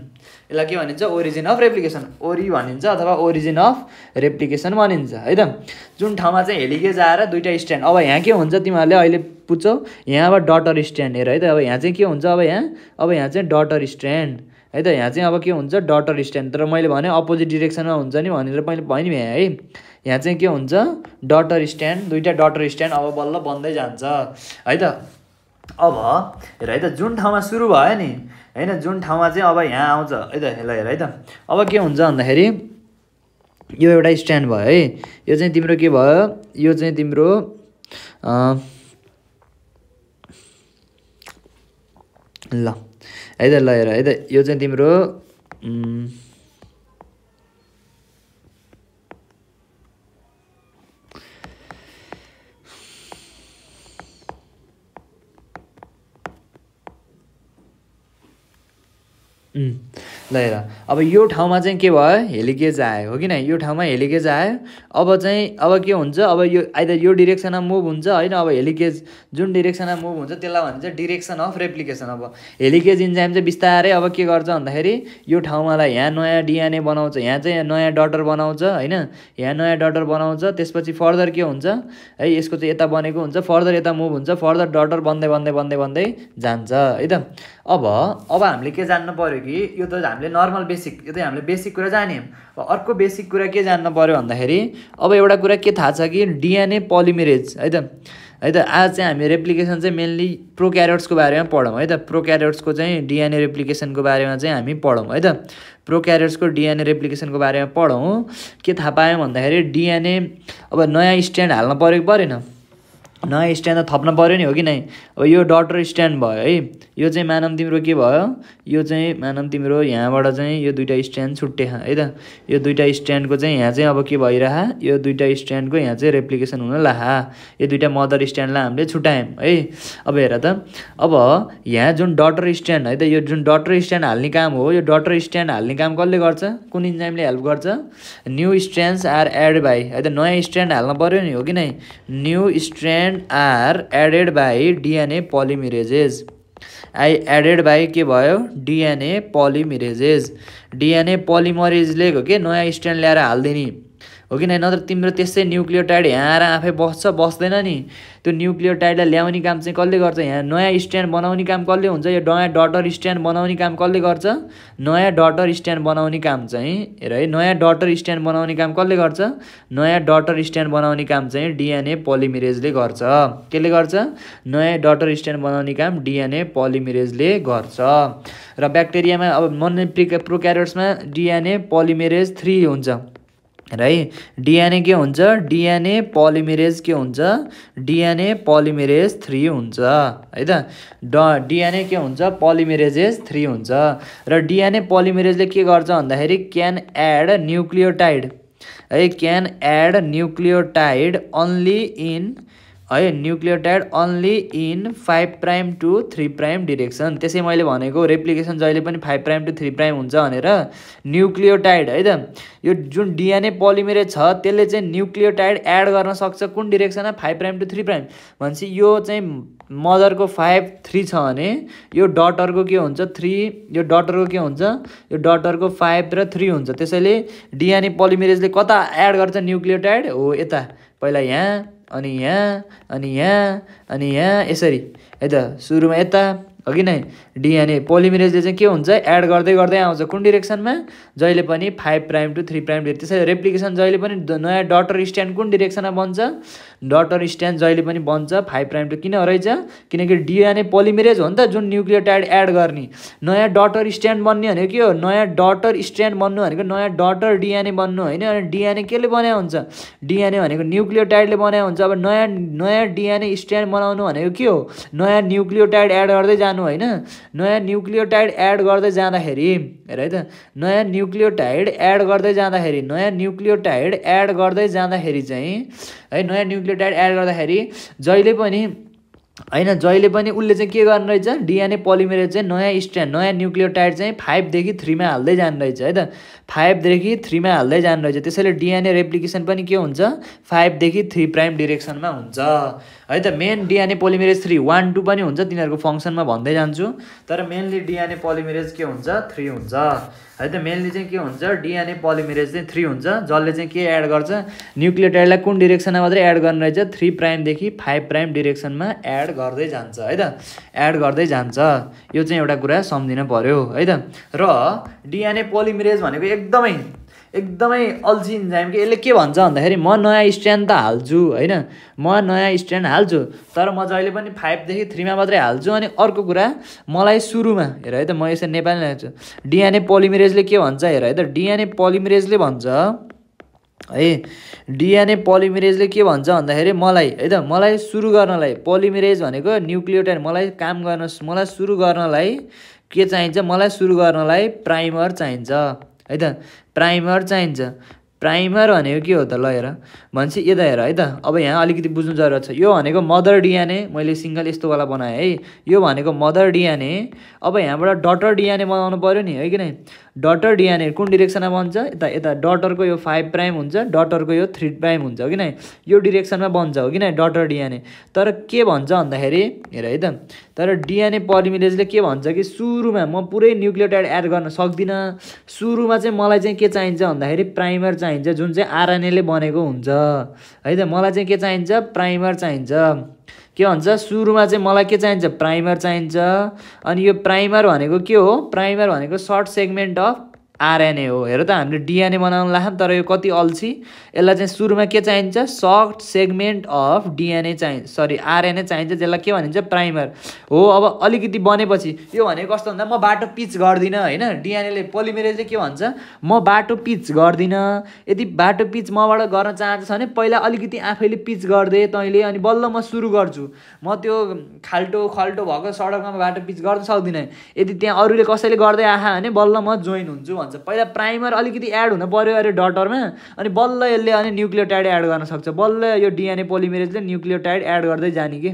यसलाई के भनिन्छ ओरिजिन अफ रेप्लिकेसन ओरि भनिन्छ अथवा ओरिजिन अफ रेप्लिकेसन भनिन्छ है त जुन ठाउँमा चाहिँ हेलिगेज आएर दुइटा स्ट्यान्ड अब यहाँ के हुन्छ तिमीहरूले अहिले यहाँ अब डटर स्ट्यान्ड हेर है त अब यहाँ चाहिँ के हुन्छ अब यहाँ अब यहाँ चाहिँ डटर स्ट्यान्ड है त यहाँ चाहिँ अब के हुन्छ डटर स्ट्यान्ड तर मैले भने अपोजिट डिरेक्सनमा हुन्छ नि भनेर मैले नि यहाँ है यहाँ चाहिँ के हुन्छ डटर स्ट्यान्ड दुइटा डटर स्ट्यान्ड अब बल्ल बन्दै जान्छ है त अब हेर है त जुन ठाउँमा सुरु भयो नि होइन जुन ठाउँमा चाहिँ अब यहाँ आउँछ है त ल हेर है त अब के हुन्छ भन्दाखेरि यो एउटा स्ट्यान्ड भयो है यो चाहिँ तिम्रो के भयो यो चाहिँ तिम्रो ल है त ल हेर है त यो चाहिँ तिम्रो 嗯。ल अब यो ठाउँमा चाहिँ के भयो हेलिकेज आयो हो कि किन यो ठाउँमा हेलिकेज आयो अब चाहिँ अब के हुन्छ अब यो आइदर यो डिरेक्सनमा मुभ हुन्छ होइन अब हेलिकेज जुन डिरेक्सनमा मुभ हुन्छ त्यसलाई भन्छ डिरेक्सन अफ रेप्लिकेसन अब हेलिकेज इन्जाइम चाहिँ बिस्तारै अब के गर्छ भन्दाखेरि यो ठाउँमालाई यहाँ नयाँ डिएनए बनाउँछ यहाँ चाहिँ नयाँ डटर बनाउँछ होइन यहाँ नयाँ डटर बनाउँछ त्यसपछि फर्दर के हुन्छ है यसको चाहिँ यता बनेको हुन्छ फर्दर यता मुभ हुन्छ फर्दर डटर बन्दै बन्दै बन्दै बन्दै जान्छ है त अब अब हामीले के जान्नु पऱ्यो कि यो त हामीले नर्मल बेसिक यो त हामीले बेसिक कुरा जान्यौँ अर्को बेसिक कुरा के जान्नु पऱ्यो भन्दाखेरि अब एउटा कुरा के थाहा छ कि डिएनए पोलिमिरेज है त है त आज चाहिँ हामी रेप्लिकेसन चाहिँ मेन्ली क्यारेट्सको बारेमा पढौँ है त क्यारेट्सको चाहिँ डिएनए रेप्लिकेसनको बारेमा चाहिँ हामी पढौँ है त क्यारेट्सको डिएनए रेप्लिकेसनको बारेमा पढौँ के थाहा पायौँ भन्दाखेरि डिएनए अब नयाँ स्ट्यान्ड हाल्न परेको परेन नयाँ स्ट्यान्ड त थप्न पऱ्यो नि हो कि नै अब यो डटर स्ट्यान्ड भयो है यो चाहिँ मानम तिम्रो के भयो यो चाहिँ मानम तिम्रो यहाँबाट चाहिँ यो दुइटा स्ट्यान्ड छुट्टे है त यो दुइटा स्ट्यान्डको चाहिँ यहाँ चाहिँ अब के भइरह यो दुइटा स्ट्यान्डको यहाँ चाहिँ रेप्लिकेसन हुन लाह यो दुइटा मदर स्ट्यान्डलाई हामीले छुट्यायौँ है अब हेर त अब यहाँ जुन डटर स्ट्यान्ड है त यो जुन डटर स्ट्यान्ड हाल्ने काम हो यो डटर स्ट्यान्ड हाल्ने काम कसले गर्छ कुन इन्जाइमले हेल्प गर्छ new strands are add by है त नयाँ स्ट्यान्ड हाल्न पऱ्यो नि हो कि नै new strand and are added by DNA polymerases I added by के भयो डिएनए पोलिमिरेजेज डिएनए पोलिमरेजले के नयाँ स्ट्यान्ड ल्याएर हालिदिने हो कि नत्र तिम्रो त्यस्तै टाइड यहाँ आएर आफै बस्छ बस्दैन नि त्यो टाइडलाई ल्याउने काम चाहिँ कसले गर्छ यहाँ नयाँ स्ट्यान्ड बनाउने काम कसले हुन्छ यो नयाँ डटर स्ट्यान्ड बनाउने काम कसले गर्छ नयाँ डटर स्ट्यान्ड बनाउने काम चाहिँ हेर है नयाँ डटर स्ट्यान्ड बनाउने काम कसले गर्छ नयाँ डटर स्ट्यान्ड बनाउने काम चाहिँ डिएनए पोलिमिरेजले गर्छ केले गर्छ नयाँ डटर स्ट्यान्ड बनाउने काम डिएनए पोलिमिरेजले गर्छ र ब्याक्टेरियामा अब मन प्रोक्यारेट्समा प्रोक्यारोट्समा डिएनए पोलिमिरेज थ्री हुन्छ है डिएनए के हुन्छ डिएनए पोलिमेरेज के हुन्छ डिएनए पोलिमेरेज थ्री हुन्छ है त ड डिएनए के हुन्छ पोलिमेरेजेज थ्री हुन्छ र डिएनए पोलिमेरेजले के गर्छ भन्दाखेरि क्यान एड न्युक्लियोटाइड है can add nucleotide only in है nucleotide only in five prime to three prime direction त्यसै मैले भनेको रेप्लिकेसन जहिले पनि five prime to three prime हुन्छ भनेर न्युक्लियोटाइड है त यो जुन डिएनए पोलिमेरे छ त्यसले चाहिँ न्युक्लियोटाइड एड गर्न सक्छ कुन डिरेक्सनमा five prime to three prime भनेपछि यो चाहिँ मदरको फाइभ थ्री छ भने यो डटरको के हुन्छ थ्री यो डटरको के हुन्छ यो डटरको फाइभ र थ्री हुन्छ त्यसैले डिएनए पोलिमेरेजले कता एड गर्छ न्युक्लियोटाइड हो यता पहिला यहाँ अनि यहाँ अनि यहाँ अनि यहाँ यसरी है त सुरुमा यता हो कि नै डिएनए पोलिमिरेजले चाहिँ के हुन्छ एड गर्दै गर्दै आउँछ कुन डिरेक्सनमा जहिले पनि five prime to three prime त्यसरी रेप्लिकेसन जहिले पनि नयाँ डटर स्ट्यान्ड कुन डिरेक्सनमा बन्छ डटर स्ट्यान्ड जहिले पनि बन्छ फाइभ प्राइम टू किन रहेछ किनकि डिएनए पोलिमिरेज हो नि त जुन टाइड एड गर्ने नयाँ डटर स्ट्यान्ड बन्ने भनेको के हो नयाँ डटर स्ट्यान्ड बन्नु भनेको नयाँ डटर डिएनए बन्नु होइन अनि डिएनए केले बनायो हुन्छ डिएनए भनेको टाइडले बनायो हुन्छ अब नयाँ नयाँ डिएनए स्ट्यान्ड बनाउनु भनेको के हो नयाँ टाइड एड गर्दै जानु जानु होइन नयाँ न्युक्लियोटाइड एड गर्दै जाँदाखेरि हेर है त नयाँ न्युक्लियोटाइड एड गर्दै जाँदाखेरि नयाँ न्युक्लियोटाइड एड गर्दै जाँदाखेरि चाहिँ है नयाँ न्युक्लियोटाइड एड गर्दाखेरि जहिले पनि होइन जहिले पनि उसले चाहिँ के गर्नु रहेछ डिएनए पोलिमेरेज चाहिँ नयाँ स्ट्यान्ड नयाँ न्युक्लियोटाइड चाहिँ फाइभदेखि थ्रीमा हाल्दै जानु रहेछ है त फाइभदेखि थ्रीमा हाल्दै जानु रहेछ त्यसैले डिएनए रेप्लिकेसन पनि के हुन्छ फाइभदेखि थ्री प्राइम डिरेक्सनमा हुन्छ है त main DNA polymerase three one two पनि हुन्छ तिनीहरूको फङ्सनमा भन्दै जान्छु तर मेनली डिएनए पोलिमेरेज के हुन्छ थ्री हुन्छ है त मेनली चाहिँ के हुन्छ डिएनए पोलिमेरेज चाहिँ थ्री हुन्छ जसले चाहिँ के एड गर्छ न्युक्लियोटाइडलाई कुन डिरेक्सनमा मात्रै एड गर्ने रहेछ थ्री प्राइमदेखि फाइभ प्राइम डिरेक्सनमा एड गर्दै जान्छ है त एड गर्दै जान्छ यो चाहिँ एउटा कुरा सम्झिन पऱ्यो है त र डिएनए पोलिमेरेज भनेको एकदमै एकदमै अल्छिन जायौँ कि यसले के भन्छ भन्दाखेरि म नयाँ स्ट्यान्ड त हाल्छु होइन म नयाँ स्ट्यान्ड हाल्छु तर म जहिले पनि फाइभदेखि थ्रीमा मात्रै हाल्छु अनि अर्को कुरा मलाई सुरुमा हेर है त म यसरी नेपाली ल्याउँछु डिएनए पोलिमिरेजले के भन्छ हेर है त डिएनए पोलिमिरेजले भन्छ है डिएनए पोलिमिरेजले के भन्छ भन्दाखेरि मलाई है त मलाई सुरु गर्नलाई पोलिमिरेज भनेको न्युक्लियोटाइन मलाई काम गर्न मलाई सुरु गर्नलाई के चाहिन्छ मलाई सुरु गर्नलाई प्राइमर चाहिन्छ है त प्राइमर चाहिन्छ प्राइमर भनेको के हो त ल हेर भनेपछि यता हेर है त अब यहाँ अलिकति बुझ्नु जरुरत छ यो भनेको मदर डिएनए मैले सिङ्गल यस्तोवाला बनाएँ है यो भनेको मदर डिएनए अब यहाँबाट डटर डिएनए बनाउनु पऱ्यो नि है कि नै डटर डिएनए कुन डिरेक्सनमा बन्छ यता यता डटरको यो फाइभ प्राइम हुन्छ डटरको यो थ्री प्राइम हुन्छ हो कि नै यो डिरेक्सनमा बन्छ हो कि नै डटर डिएनए तर के भन्छ भन्दाखेरि हेर है त तर डिएनए परिमिलेजले के भन्छ कि सुरुमा म पुरै न्युक्लियोटाइड एड गर्न सक्दिनँ सुरुमा चाहिँ मलाई चाहिँ के चाहिन्छ भन्दाखेरि प्राइमर चाहिन्छ जुन चाहिँ आरएनएले बनेको हुन्छ है त मलाई चाहिँ के चाहिन्छ प्राइमर चाहिन्छ के भन्छ सुरुमा चाहिँ मलाई के चाहिन्छ प्राइमर चाहिन्छ अनि यो प्राइमर भनेको के हो प्राइमर भनेको सर्ट सेगमेन्ट अफ आरएनए हो हेर त हामीले डिएनए बनाउनु लाग्छ तर यो कति अल्छी यसलाई चाहिँ सुरुमा के चाहिन्छ सर्ट सेगमेन्ट अफ डिएनए चाहिन्छ सरी आरएनए चाहिन्छ त्यसलाई के भनिन्छ प्राइमर हो अब अलिकति बनेपछि यो भनेको कस्तो भन्दा म बाटो पिच गर्दिनँ होइन डिएनएले चाहिँ के भन्छ म बाटो पिच गर्दिनँ यदि बाटो पिच मबाट गर्न चाहन्छ भने पहिला अलिकति आफैले पिच गरिदिए तैँले अनि बल्ल म सुरु गर्छु म त्यो खाल्टो खाल्टो भएको सडकमा बाटो पिच गर्न सक्दिनँ यदि त्यहाँ अरूले कसैले गर्दै आएको भने बल्ल म जोइन हुन्छु भन्छ पहिला प्राइमर अलिकति एड हुनु पऱ्यो अरे डटरमा अनि बल्ल यसले अनि न्युक्लियो न्युक्लियोटाइड एड गर्न सक्छ बल्ल यो डिएनए पोलिमेरेजले न्युक्लियोटाइड एड गर्दै जाने कि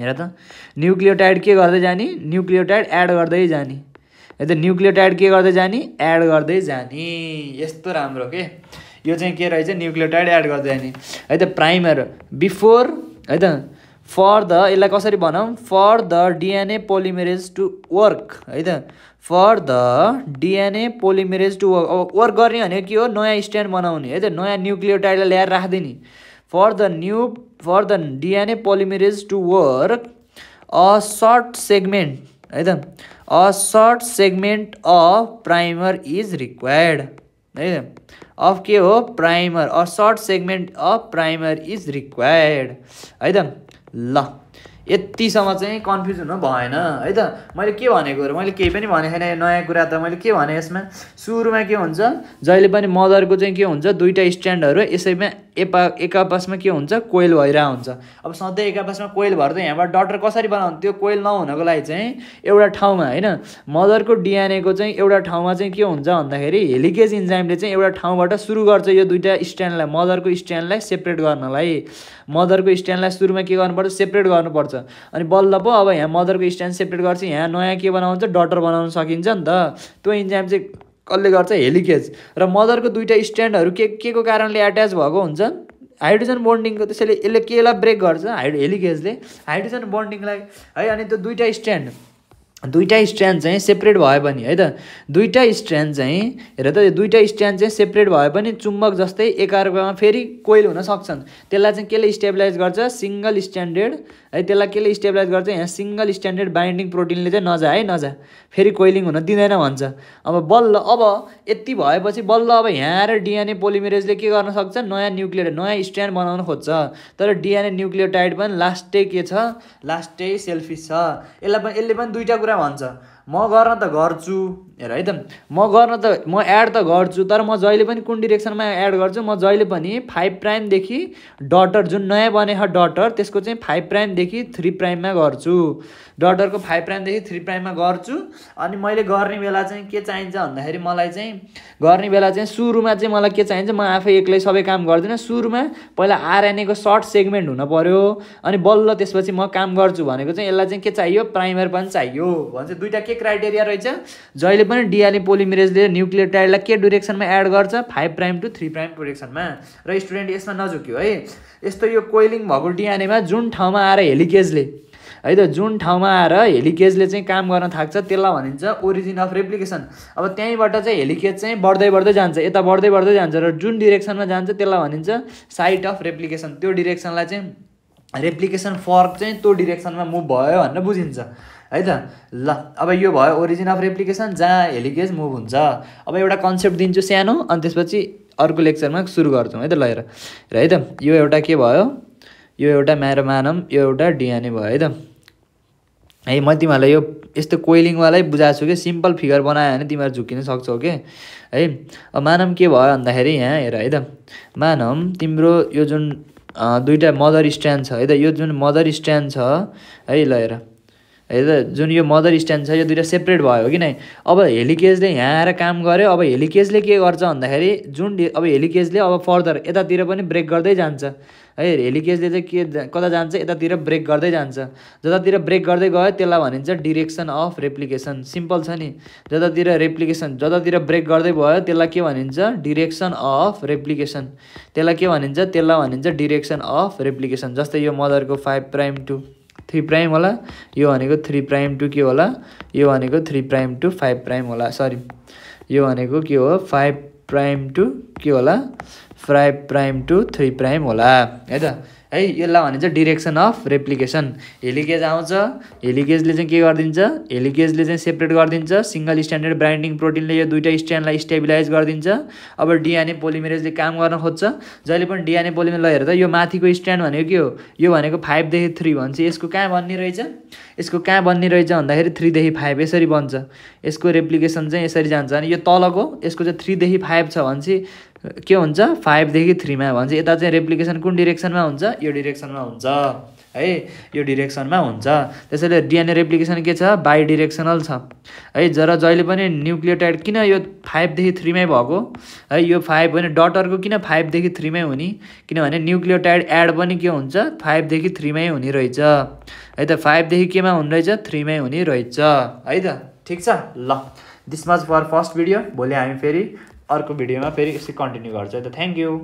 हेर त न्युक्लियोटाइड के गर्दै जाने न्युक्लियोटाइड एड गर्दै जाने त न्युक्लियोटाइड के गर्दै जाने एड गर्दै जाने यस्तो राम्रो के यो चाहिँ के रहेछ न्युक्लियोटाइड एड गर्दै जाने है त प्राइमर बिफोर है त फर द इस कसरी भनम for the DNA polymerase to work हाई त for the DNA polymerase to work work करने नया के बनाने नयाँ स्ट्यान्ड बनाउने है त नयाँ न्युक्लियोटाइडलाई for the new for the DNA polymerase to work a short segment हाई त a short segment of primer is required हाई अफ के हो primer a short segment of primer is required हाई त ल यतिसम्म चाहिँ कन्फ्युज हुनु भएन है त मैले के भनेको मैले केही पनि भनेको छैन नयाँ कुरा त मैले के भने यसमा सुरुमा के हुन्छ जहिले पनि मदरको चाहिँ के हुन्छ दुइटा स्ट्यान्डहरू यसैमा एपा एकापासमा के हुन्छ कोइल भइरहेको हुन्छ अब सधैँ एकापासमा कोइल भएर त यहाँबाट डटर कसरी बनाउनु त्यो कोइल नहुनको लागि चाहिँ एउटा ठाउँमा होइन मदरको डिएनएको चाहिँ एउटा ठाउँमा चाहिँ के हुन्छ भन्दाखेरि हेलिकेज इन्जाइमले चाहिँ एउटा ठाउँबाट सुरु गर्छ यो दुईवटा स्ट्यान्डलाई मदरको स्ट्यान्डलाई सेपरेट गर्नलाई मदरको स्ट्यान्डलाई सुरुमा के गर्नुपर्छ सेपरेट गर्नुपर्छ अनि बल्ल पो अब यहाँ मदरको स्ट्यान्ड सेपरेट गर्छ यहाँ नयाँ के बनाउँछ डटर बनाउन सकिन्छ नि त त्यो इन्जाम चाहिँ कसले गर्छ हेलिकेज र मदरको दुइटा स्ट्यान्डहरू के के को कारणले एट्याच भएको हुन्छ हाइड्रोजन बोन्डिङको त्यसैले यसले केलाई ब्रेक गर्छ हाइड हेलिकेजले हाइड्रोजन बोन्डिङलाई है अनि त्यो दुइटा स्ट्यान्ड दुईवटा स्ट्यान्ड चाहिँ सेपरेट भयो भने है त दुईवटा स्ट्यान्ड चाहिँ हेर त दुईवटा स्ट्यान्ड चाहिँ सेपरेट भयो भने चुम्बक जस्तै एकअर्कामा फेरि कोइल हुन सक्छन् त्यसलाई चाहिँ केले स्टेबिलाइज गर्छ सिङ्गल स्ट्यान्डर्ड है त्यसलाई केले स्टेबिलाइज गर्छ यहाँ सिङ्गल स्ट्यान्डर्ड बाइन्डिङ प्रोटिनले चाहिँ नजा है नजा फेरि कोइलिङ हुन दिँदैन भन्छ अब बल्ल अब यति भएपछि बल्ल अब यहाँ आएर डिएनए पोलिमिरेजले के गर्न सक्छ नयाँ न्युक्लियर नयाँ स्ट्यान्ड बनाउन खोज्छ तर डिएनए न्युक्लियर टाइट पनि लास्टै के छ लास्टै सेल्फिस छ यसलाई पनि यसले पनि दुईवटा कुरा गरेर भन्छ म गर्न त गर्छु हेर है त म गर्न त म एड त गर्छु तर म जहिले पनि कुन डिरेक्सनमा एड गर्छु म जहिले पनि फाइभ प्राइमदेखि डटर जुन नयाँ बनेको डटर त्यसको चाहिँ फाइभ प्राइमदेखि थ्री प्राइममा गर्छु डटरको फाइभ प्राइमदेखि थ्री प्राइममा गर्छु अनि मैले गर्ने बेला चाहिँ के चाहिन्छ भन्दाखेरि मलाई चाहिँ गर्ने बेला चाहिँ सुरुमा चाहिँ मलाई के चाहिन्छ म आफै एक्लै सबै काम गर्दिनँ सुरुमा पहिला आरएनएको सर्ट सेगमेन्ट हुन पऱ्यो अनि बल्ल त्यसपछि म काम गर्छु भनेको चाहिँ यसलाई चाहिँ के चाहियो प्राइमर पनि चाहियो भन्छ दुइटा के क्राइटेरिया रहेछ जहिले पनि डिआरए पोलिमिरेजले न्युक्लियोटाइडलाई के डिरेक्सनमा एड गर्छ five prime to three prime डिरेक्सनमा र स्टुडेन्ट यसमा नझुक्यो है यस्तो यो कोइलिङ भएको डिएनएमा जुन ठाउँमा आएर हेलिकेजले है त जुन ठाउँमा आएर हेलिकेजले चाहिँ काम गर्न थाक्छ त्यसलाई भनिन्छ ओरिजिन अफ रेप्लिकेसन अब त्यहीँबाट चाहिँ हेलिकेज चाहिँ बढ्दै बढ्दै जान्छ यता बढ्दै बढ्दै जान्छ र जुन डिरेक्सनमा जान्छ त्यसलाई भनिन्छ साइट अफ रेप्लिकेसन त्यो डिरेक्सनलाई चाहिँ रेप्लिकेसन फर्क चाहिँ त्यो डिरेक्सनमा मुभ भयो भनेर बुझिन्छ है त ल अब यो भयो ओरिजिन अफ रेप्लिकेसन जहाँ हेलिकेज मुभ हुन्छ अब एउटा कन्सेप्ट दिन्छु सानो अनि त्यसपछि अर्को लेक्चरमा सुरु गर्छौँ है त ल र है त यो एउटा के भयो यो एउटा म्यारोमानम यो एउटा डिएनए भयो है त है म तिमीहरूलाई यो यस्तो कोइलिङवालै बुझाएको छु कि सिम्पल फिगर बनायो भने तिमीहरू झुक्किन सक्छौ कि है अब मानम के भयो भन्दाखेरि यहाँ हेर है त मानम तिम्रो यो जुन दुइटा मदर स्ट्यान्ड छ है त यो जुन मदर स्ट्यान्ड छ है ल हेर है त जुन यो मदर स्ट्यान्ड छ यो दुइटा सेपरेट भयो कि नै अब हेलिकेजले यहाँ आएर काम गर्यो अब हेलिकेजले के गर्छ भन्दाखेरि जुन अब हेलिकेजले अब फर्दर यतातिर पनि ब्रेक गर्दै जान्छ है हेलिकेजले चाहिँ के कता जान्छ यतातिर ब्रेक गर्दै जान्छ जतातिर ब्रेक गर्दै गयो त्यसलाई भनिन्छ डिरेक्सन अफ रेप्लिकेसन सिम्पल छ नि जतातिर रेप्लिकेसन जतातिर ब्रेक गर्दै भयो त्यसलाई के भनिन्छ डिरेक्सन अफ रेप्लिकेसन त्यसलाई के भनिन्छ त्यसलाई भनिन्छ डिरेक्सन अफ रेप्लिकेसन जस्तै यो मदरको five prime to three prime होला यो भनेको थ्री प्राइम टू के होला यो भनेको three prime to five prime होला सरी यो भनेको के हो फाइभ प्राइम टू के होला five prime to three prime होला है त है यसलाई भनिन्छ डिरेक्सन अफ रेप्लिकेसन हेलिकेज आउँछ हेलिकेजले चाहिँ के गरिदिन्छ हेलिकेजले चाहिँ सेपरेट गरिदिन्छ सिङ्गल स्ट्यान्डर्ड ब्राइन्डिङ प्रोटिनले यो दुइटा स्ट्यान्डलाई स्टेबिलाइज गरिदिन्छ अब डिएनए पोलिमेरेजले काम गर्न खोज्छ जहिले पनि डिएनए हेर त यो माथिको स्ट्यान्ड भनेको के हो यो भनेको फाइभदेखि थ्री भन्छ यसको कहाँ बन्ने रहेछ यसको कहाँ बन्ने रहेछ भन्दाखेरि थ्रीदेखि फाइभ यसरी बन्छ यसको रेप्लिकेसन चाहिँ यसरी जान्छ अनि यो तलको यसको चाहिँ थ्रीदेखि फाइभ छ भने चाहिँ के हुन्छ फाइभदेखि थ्रीमा भन्छ यता चाहिँ रेप्लिकेसन कुन डिरेक्सनमा हुन्छ यो डिरेक्सनमा हुन्छ है यो डिरेक्सनमा हुन्छ त्यसैले डिएनए रेप्लिकेसन के छ बाई डिरेक्सनल छ है जर जहिले पनि न्युक्लियोटाइड किन यो फाइभदेखि थ्रीमै भएको है यो फाइभ भने डटरको किन फाइभदेखि थ्रीमै हुने किनभने न्युक्लियोटाइड एड पनि के हुन्छ फाइभदेखि थ्रीमै हुने रहेछ है त फाइभदेखि केमा हुने रहेछ थ्रीमै हुने रहेछ है त ठिक छ ल this much for first video भोलि हामी फेरि अर्को भिडियोमा फेरि यसरी कन्टिन्यू गर्छ त थ्याङ्क यू